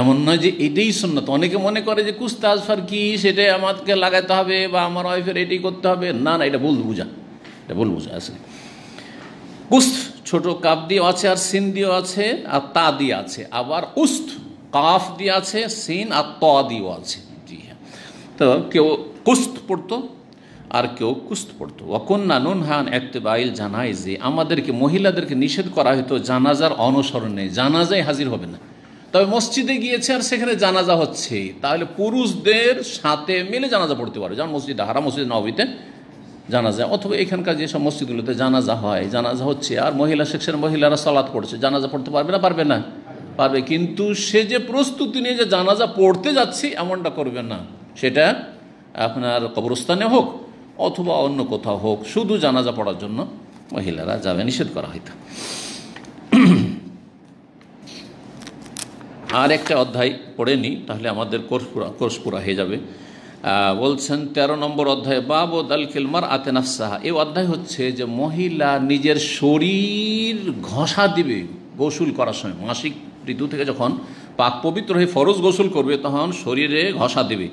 এমন নয় যে এটাই তো অনেকে মনে করে যে কুস্তে আজফার কি সেটা আমাকে লাগাতে হবে বা আমার ওয়াইফের এটাই করতে হবে না না এটা ভুল বুঝা এটা ভুল বুঝা আসলে কুস্ত ছোট কাপ দিয়ে আছে আর সিন দিয়ে আছে আর তা দিয়ে আছে আবার উস্ত কাফ দিয়ে আছে সিন আর ত দিয়েও আছে জি হ্যাঁ তো কেউ কুস্ত পড়তো আর কেউ কুস্ত পড়তো অকন্যা নুন হান বাইল জানায় যে আমাদেরকে মহিলাদেরকে নিষেধ করা হতো জানাজার অনুসরণে জানাজাই হাজির হবে না তবে মসজিদে গিয়েছে আর সেখানে জানাজা হচ্ছে তাহলে পুরুষদের সাথে মিলে জানাজা পড়তে পারে যেমন মসজিদে হারা মসজিদ নবীতে জানাজা অথবা এখানকার যেসব মসজিদগুলোতে জানাজা হয় জানাজা হচ্ছে আর মহিলা সেকশন মহিলারা সালাদ পড়ছে জানাজা পড়তে পারবে না পারবে না পারবে কিন্তু সে যে প্রস্তুতি নিয়ে যে জানাজা পড়তে যাচ্ছি এমনটা করবে না সেটা আপনার কবরস্থানে হোক অথবা অন্য কোথাও হোক শুধু জানাজা পড়ার জন্য মহিলারা যাবে নিষেধ করা হয়তো আর একটা অধ্যায় পড়ে নিই তাহলে আমাদের কোর্স পুরা কোর্স পুরা হয়ে যাবে বলছেন ১৩ নম্বর অধ্যায় বাবু আতেনা আতেনাফসাহা এই অধ্যায় হচ্ছে যে মহিলা নিজের শরীর ঘষা দিবে গোসল করার সময় মাসিক ঋতু থেকে যখন পাক পবিত্র হয়ে ফরজ গোসল করবে তখন শরীরে ঘষা দেবে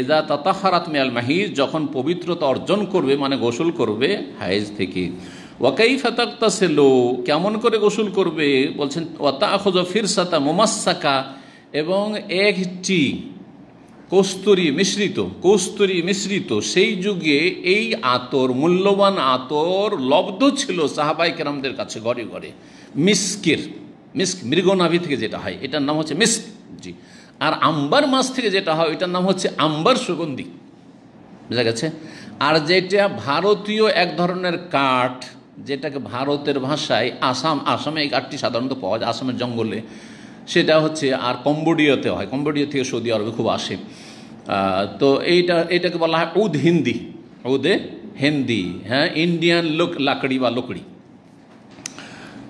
এজা তাতাহারাত মেয়াল মাহির যখন পবিত্রতা অর্জন করবে মানে গোসল করবে হায়েজ থেকে ওয়াকাই ফাতাক্তা সেলো কেমন করে গোসল করবে বলছেন ওয়াতা আখোজ ফিরসাতা মোমাসাকা এবং একটি কস্তুরি মিশ্রিত কস্তুরি মিশ্রিত সেই যুগে এই আতর মূল্যবান আতর লব্ধ ছিল সাহাবাই কেরামদের কাছে ঘরে ঘরে মিস্কের মিস্ক মৃগনাভি থেকে যেটা হয় এটার নাম হচ্ছে মিস্ক জি আর আম্বার মাছ থেকে যেটা হয় এটার নাম হচ্ছে আম্বার সুগন্ধি বুঝা গেছে আর যেটা ভারতীয় এক ধরনের কাঠ যেটাকে ভারতের ভাষায় আসাম আসামে এই কাঠটি সাধারণত পাওয়া যায় আসামের জঙ্গলে সেটা হচ্ছে আর কম্বোডিয়াতে হয় কম্বোডিয়া থেকে সৌদি আরবে খুব আসে তো এইটা এটাকে বলা হয় উদ হিন্দি উদে হিন্দি হ্যাঁ ইন্ডিয়ান লোক লাকড়ি বা লকড়ি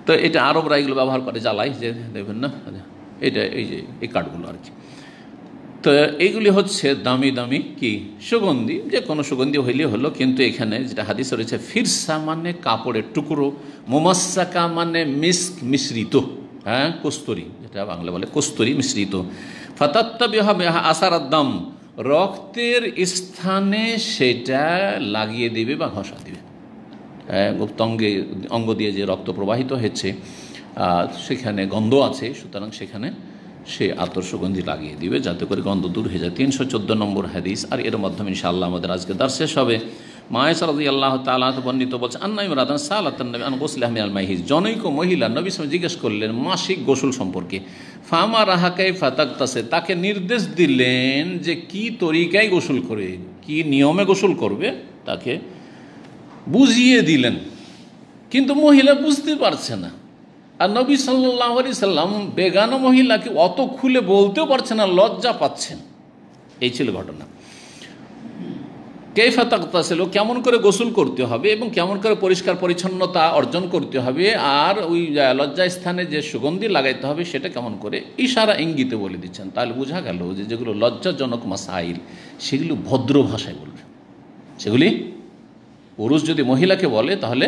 তো এটা আরবরা এগুলো ব্যবহার করে জ্বালায় যে দেখবেন না এটা এই যে এই কাঠগুলো আর কি তো এইগুলি হচ্ছে দামি দামি কি সুগন্ধি যে কোনো সুগন্ধি হইলে হলো কিন্তু এখানে যেটা হাদিস রয়েছে ফিরসা মানে কাপড়ের টুকরো মোমাসাকা মানে মিস্ক মিশ্রিত হ্যাঁ কস্তুরি যেটা বাংলা বলে কস্তুরি মিশ্রিত ফতাত্তাবিহা বেহা আসার রক্তের স্থানে সেটা লাগিয়ে দিবে বা ঘষা দিবে হ্যাঁ, গুপ্তঙ্গে অঙ্গ দিয়ে যে রক্ত প্রবাহিত হচ্ছে সেখানে গন্ধ আছে সুতরাং সেখানে সে আতর্ষগন্ধি লাগিয়ে দিবে যাতে করে গন্ধ দূর হয়ে যায় তিনশো চোদ্দো নম্বর হাদিস আর এর মাধ্যমে ইনশাআল্লাহ আমাদের আজকে দার শেষ হবে মায়েসা রাজি আল্লাহ তালাত বর্ণিত বলছে আন্না ইমরাদান সালাতান্নবী আন গোসল আহমিন আল মাহিজ জনৈক মহিলা নবী জিজ্ঞেস করলেন মাসিক গোসল সম্পর্কে ফামা রাহাকাই ফাতাকতাসে তাকে নির্দেশ দিলেন যে কি তরিকায় গোসল করে কি নিয়মে গোসল করবে তাকে বুঝিয়ে দিলেন কিন্তু মহিলা বুঝতে পারছে না আর নবী সাল্লাহ আলি সাল্লাম বেগানো মহিলাকে অত খুলে বলতেও পারছে না লজ্জা পাচ্ছেন এই ছিল ঘটনা কেফা ছিল কেমন করে গোসল করতে হবে এবং কেমন করে পরিষ্কার পরিচ্ছন্নতা অর্জন করতে হবে আর ওই লজ্জা স্থানে যে সুগন্ধি লাগাইতে হবে সেটা কেমন করে ইশারা ইঙ্গিতে বলে দিচ্ছেন তাহলে বোঝা গেল যে যেগুলো লজ্জাজনক মাসাইল সেগুলো ভদ্র ভাষায় বলবে সেগুলি পুরুষ যদি মহিলাকে বলে তাহলে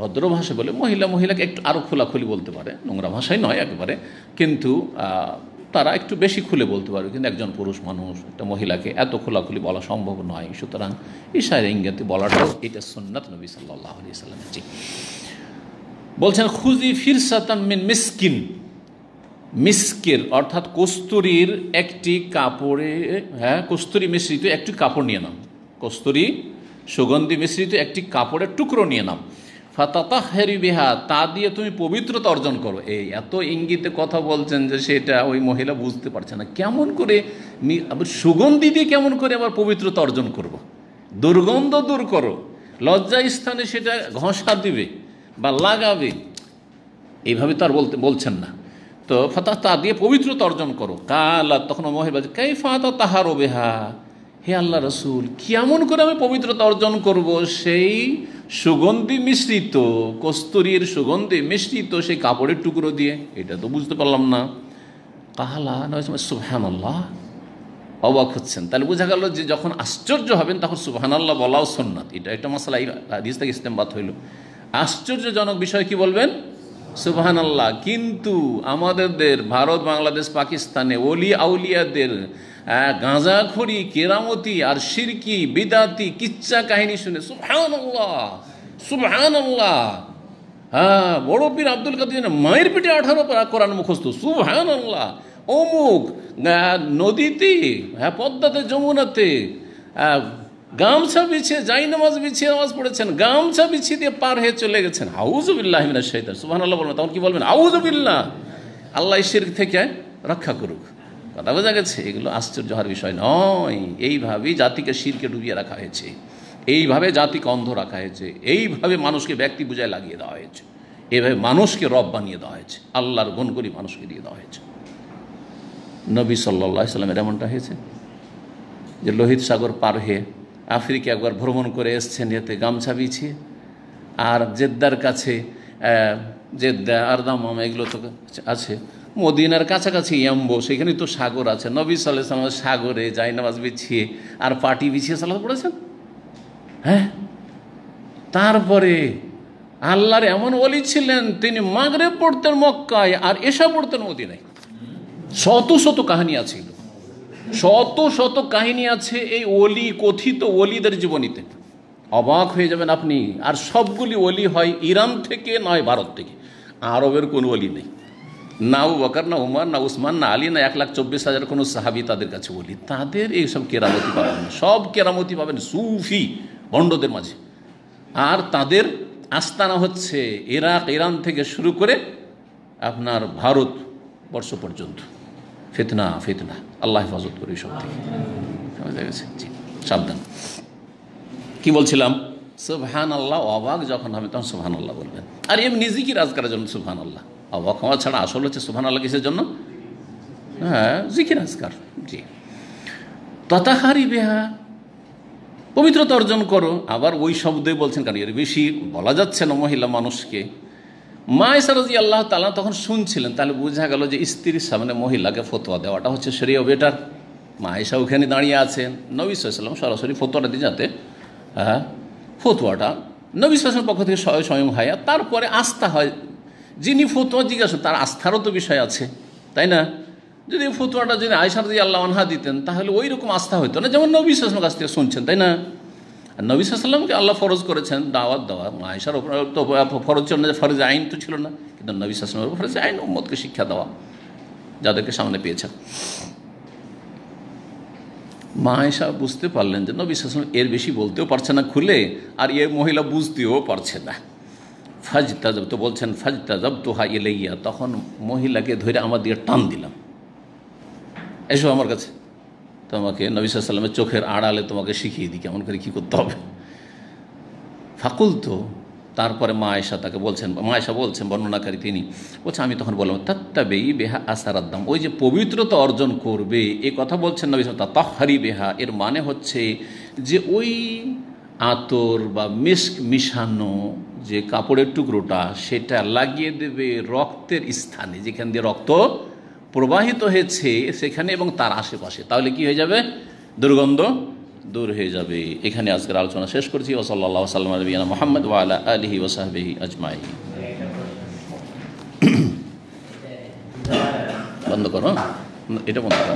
ভদ্র ভাষায় বলে মহিলা মহিলাকে একটু আরও খোলাখুলি বলতে পারে নোংরা ভাষায় নয় একেবারে কিন্তু তারা একটু বেশি খুলে বলতে পারবে কিন্তু একজন পুরুষ মানুষ একটা মহিলাকে এত খোলাখুলি বলা সম্ভব নয় সুতরাং ইশার ইঙ্গিতে বলাটাও এটা সন্ন্যাত নবী সাল্লাহ জি বলছেন খুজি ফিরসাতান মিন মিসকিন মিসকের অর্থাৎ কস্তুরির একটি কাপড়ে হ্যাঁ কস্তুরি মিশ্রিত একটি কাপড় নিয়ে নাম কস্তুরি সুগন্ধি মিশ্রিত একটি কাপড়ের টুকরো নিয়ে নাম ফাতাতা বিহা তা দিয়ে তুমি পবিত্রতা অর্জন করো এই এত ইঙ্গিতে কথা বলছেন যে সেটা ওই মহিলা বুঝতে পারছে না কেমন করে সুগন্ধি দিয়ে কেমন করে আবার পবিত্রতা অর্জন করব। দুর্গন্ধ দূর করো লজ্জা স্থানে সেটা ঘষা দিবে বা লাগাবে এইভাবে তো আর বলতে বলছেন না তো ফাতা তা দিয়ে পবিত্রতা অর্জন করো কালা তখন মহিলা কে ফাতা তাহার বেহা হে আল্লাহ রসুল কেমন করে আমি পবিত্রতা অর্জন করব সেই সুগন্ধি মিশ্রিত কস্তুরীর সুগন্ধি মিশ্রিত সেই কাপড়ের টুকরো দিয়ে এটা তো বুঝতে পারলাম না কাহালা সুবহান আল্লাহ অবাক হচ্ছেন তাহলে বোঝা গেল যে যখন আশ্চর্য হবেন তখন সুহানাল্লাহ আল্লাহ বলাও সোননাথ এটা একটা মশলা হাদিস থেকে বাদ হইল আশ্চর্যজনক বিষয় কি বলবেন সুবহানাল্লাহ আল্লাহ কিন্তু আমাদের ভারত বাংলাদেশ পাকিস্তানে ওলি আউলিয়াদের হ্যাঁ, গাঁজাখড়ি কেরামতি আর সিরকি বিদাতি কিচ্ছা কাহিনী শুনে সুহান আল্লাহ সুহান আল্লাহ হ্যাঁ বড় পীর আব্দুল কাদের মায়ের পিঠে আঠারো কোরআন মুখস্ত সুহান আল্লাহ অমুক হ্যাঁ, নদীতে হ্যাঁ পদ্মাতে যমুনাতে হ্যাঁ, গামছা বিছিয়ে যাই নামাজ বিছিয়ে নামাজ পড়েছেন গামছা বিছিয়ে দিয়ে পার হয়ে চলে গেছেন হাউজবিল্লাহ মিনা সুহান আল্লাহ বলবেন তখন কি বলবেন হাউজবিল্লাহ আল্লাহ শির থেকে রক্ষা করুক কথা বোঝা গেছে এগুলো আশ্চর্য হওয়ার বিষয় নয় এইভাবেই জাতিকে শিরকে ডুবিয়ে রাখা হয়েছে এইভাবে জাতিকে অন্ধ রাখা হয়েছে এইভাবে মানুষকে ব্যক্তি বুঝায় লাগিয়ে দেওয়া হয়েছে এভাবে মানুষকে রব বানিয়ে দেওয়া হয়েছে আল্লাহর গুণ করি মানুষকে দিয়ে দেওয়া হয়েছে নবী সাল্লা সাল্লামের এমনটা হয়েছে যে লোহিত সাগর পার হয়ে আফ্রিকা একবার ভ্রমণ করে এসছেন এতে গামছা বিছিয়ে আর জেদ্দার কাছে জেদ্দা আর দাম এগুলো তো আছে মদিনার কাছাকাছি ইয়াম্বো সেখানে তো সাগর আছে নবী সাল্লাম সাগরে যাই নামাজ বিছিয়ে আর পাটি বিছিয়ে সালাদ পড়েছেন হ্যাঁ তারপরে আল্লাহর এমন অলি ছিলেন তিনি মাগরে পড়তেন মক্কায় আর এসা পড়তেন মদিনায় শত শত কাহিনী আছে শত শত কাহিনী আছে এই অলি কথিত অলিদের জীবনীতে অবাক হয়ে যাবেন আপনি আর সবগুলি অলি হয় ইরান থেকে নয় ভারত থেকে আরবের কোনো অলি নেই না ও ওকার না উমার না উসমান না আলী না এক লাখ চব্বিশ হাজার কোনো সাহাবি তাদের কাছে বলি তাদের এইসব কেরামতি পাবেন সব কেরামতি পাবেন সুফি ভণ্ডদের মাঝে আর তাদের আস্তানা হচ্ছে ইরাক ইরান থেকে শুরু করে আপনার ভারত বর্ষ পর্যন্ত ফিতনা ফিতনা আল্লাহ হেফাজত করে এইসব থেকে সাবধান কি বলছিলাম সুবহান আল্লাহ অবাক যখন হবে তখন সুবহান আল্লাহ বলবেন আর এমনি রাজ করার জন্য সুবহান আল্লাহ আল্লাহ ক্ষমা ছাড়া আসল হচ্ছে সুফান আল্লাহ কিসের জন্য হ্যাঁ জিকির আজকার জি ততাহারি বেহা পবিত্রতা অর্জন করো আবার ওই শব্দে বলছেন কারণ এর বেশি বলা যাচ্ছে না মহিলা মানুষকে মা ইসারজি আল্লাহ তালা তখন শুনছিলেন তাহলে বোঝা গেল যে স্ত্রীর সামনে মহিলাকে ফতোয়া দেওয়াটা হচ্ছে সেরিয়া বেটার মা এসা ওখানে দাঁড়িয়ে আছেন নবী সাল্লাম সরাসরি ফতোয়াটা দিয়ে যাতে হ্যাঁ ফতোয়াটা নবী সালামের পক্ষ থেকে স্বয়ং হয় আর তারপরে আস্থা হয় যিনি ফতুয়া জিজ্ঞাসা তার আস্থারও তো বিষয় আছে তাই না যদি ফতুয়াটা যদি আয়সার দিয়ে আল্লাহ আনহা দিতেন তাহলে ওই রকম আস্থা হইতো না যেমন নবী সাল্লামের কাছ থেকে শুনছেন তাই না আর নবী সাল্লামকে আল্লাহ ফরজ করেছেন দাওয়াত দেওয়া আয়সার তো ফরজ ছিল না ফরজ আইন তো ছিল না কিন্তু নবী সাল্লামের ফরজ আইন মতকে শিক্ষা দেওয়া যাদেরকে সামনে পেয়েছেন মা বুঝতে পারলেন যে নবী সাল্লাম এর বেশি বলতেও পারছে না খুলে আর এ মহিলা বুঝতেও পারছে না ফাজ তাজব তো বলছেন ফাজ তাজব তোহা ইলাইয়া তখন মহিলাকে ধরে আমার দিকে টান দিলাম এসো আমার কাছে তোমাকে নবী সাল্লামের চোখের আড়ালে তোমাকে শিখিয়ে দিই কেমন করে কী করতে হবে ফাকুল তো তারপরে মা আয়সা তাকে বলছেন মা আয়সা বলছেন বর্ণনাকারী তিনি বলছে আমি তখন বললাম বেই বেহা আসার দাম ওই যে পবিত্রতা অর্জন করবে এ কথা বলছেন নবী তা তাহারি বেহা এর মানে হচ্ছে যে ওই আতর বা মিস্ক মিশানো যে কাপড়ের টুকরোটা সেটা লাগিয়ে দেবে রক্তের স্থানে যেখান দিয়ে রক্ত প্রবাহিত হয়েছে সেখানে এবং তার আশেপাশে তাহলে কি হয়ে যাবে দুর্গন্ধ দূর হয়ে যাবে এখানে আজকের আলোচনা শেষ করছি ওসল্লা সাল্লাম মোহাম্মদ ওয়ালা আলহি ওসাহি আজমাই বন্ধ করো হ্যাঁ? এটা বন্ধ করো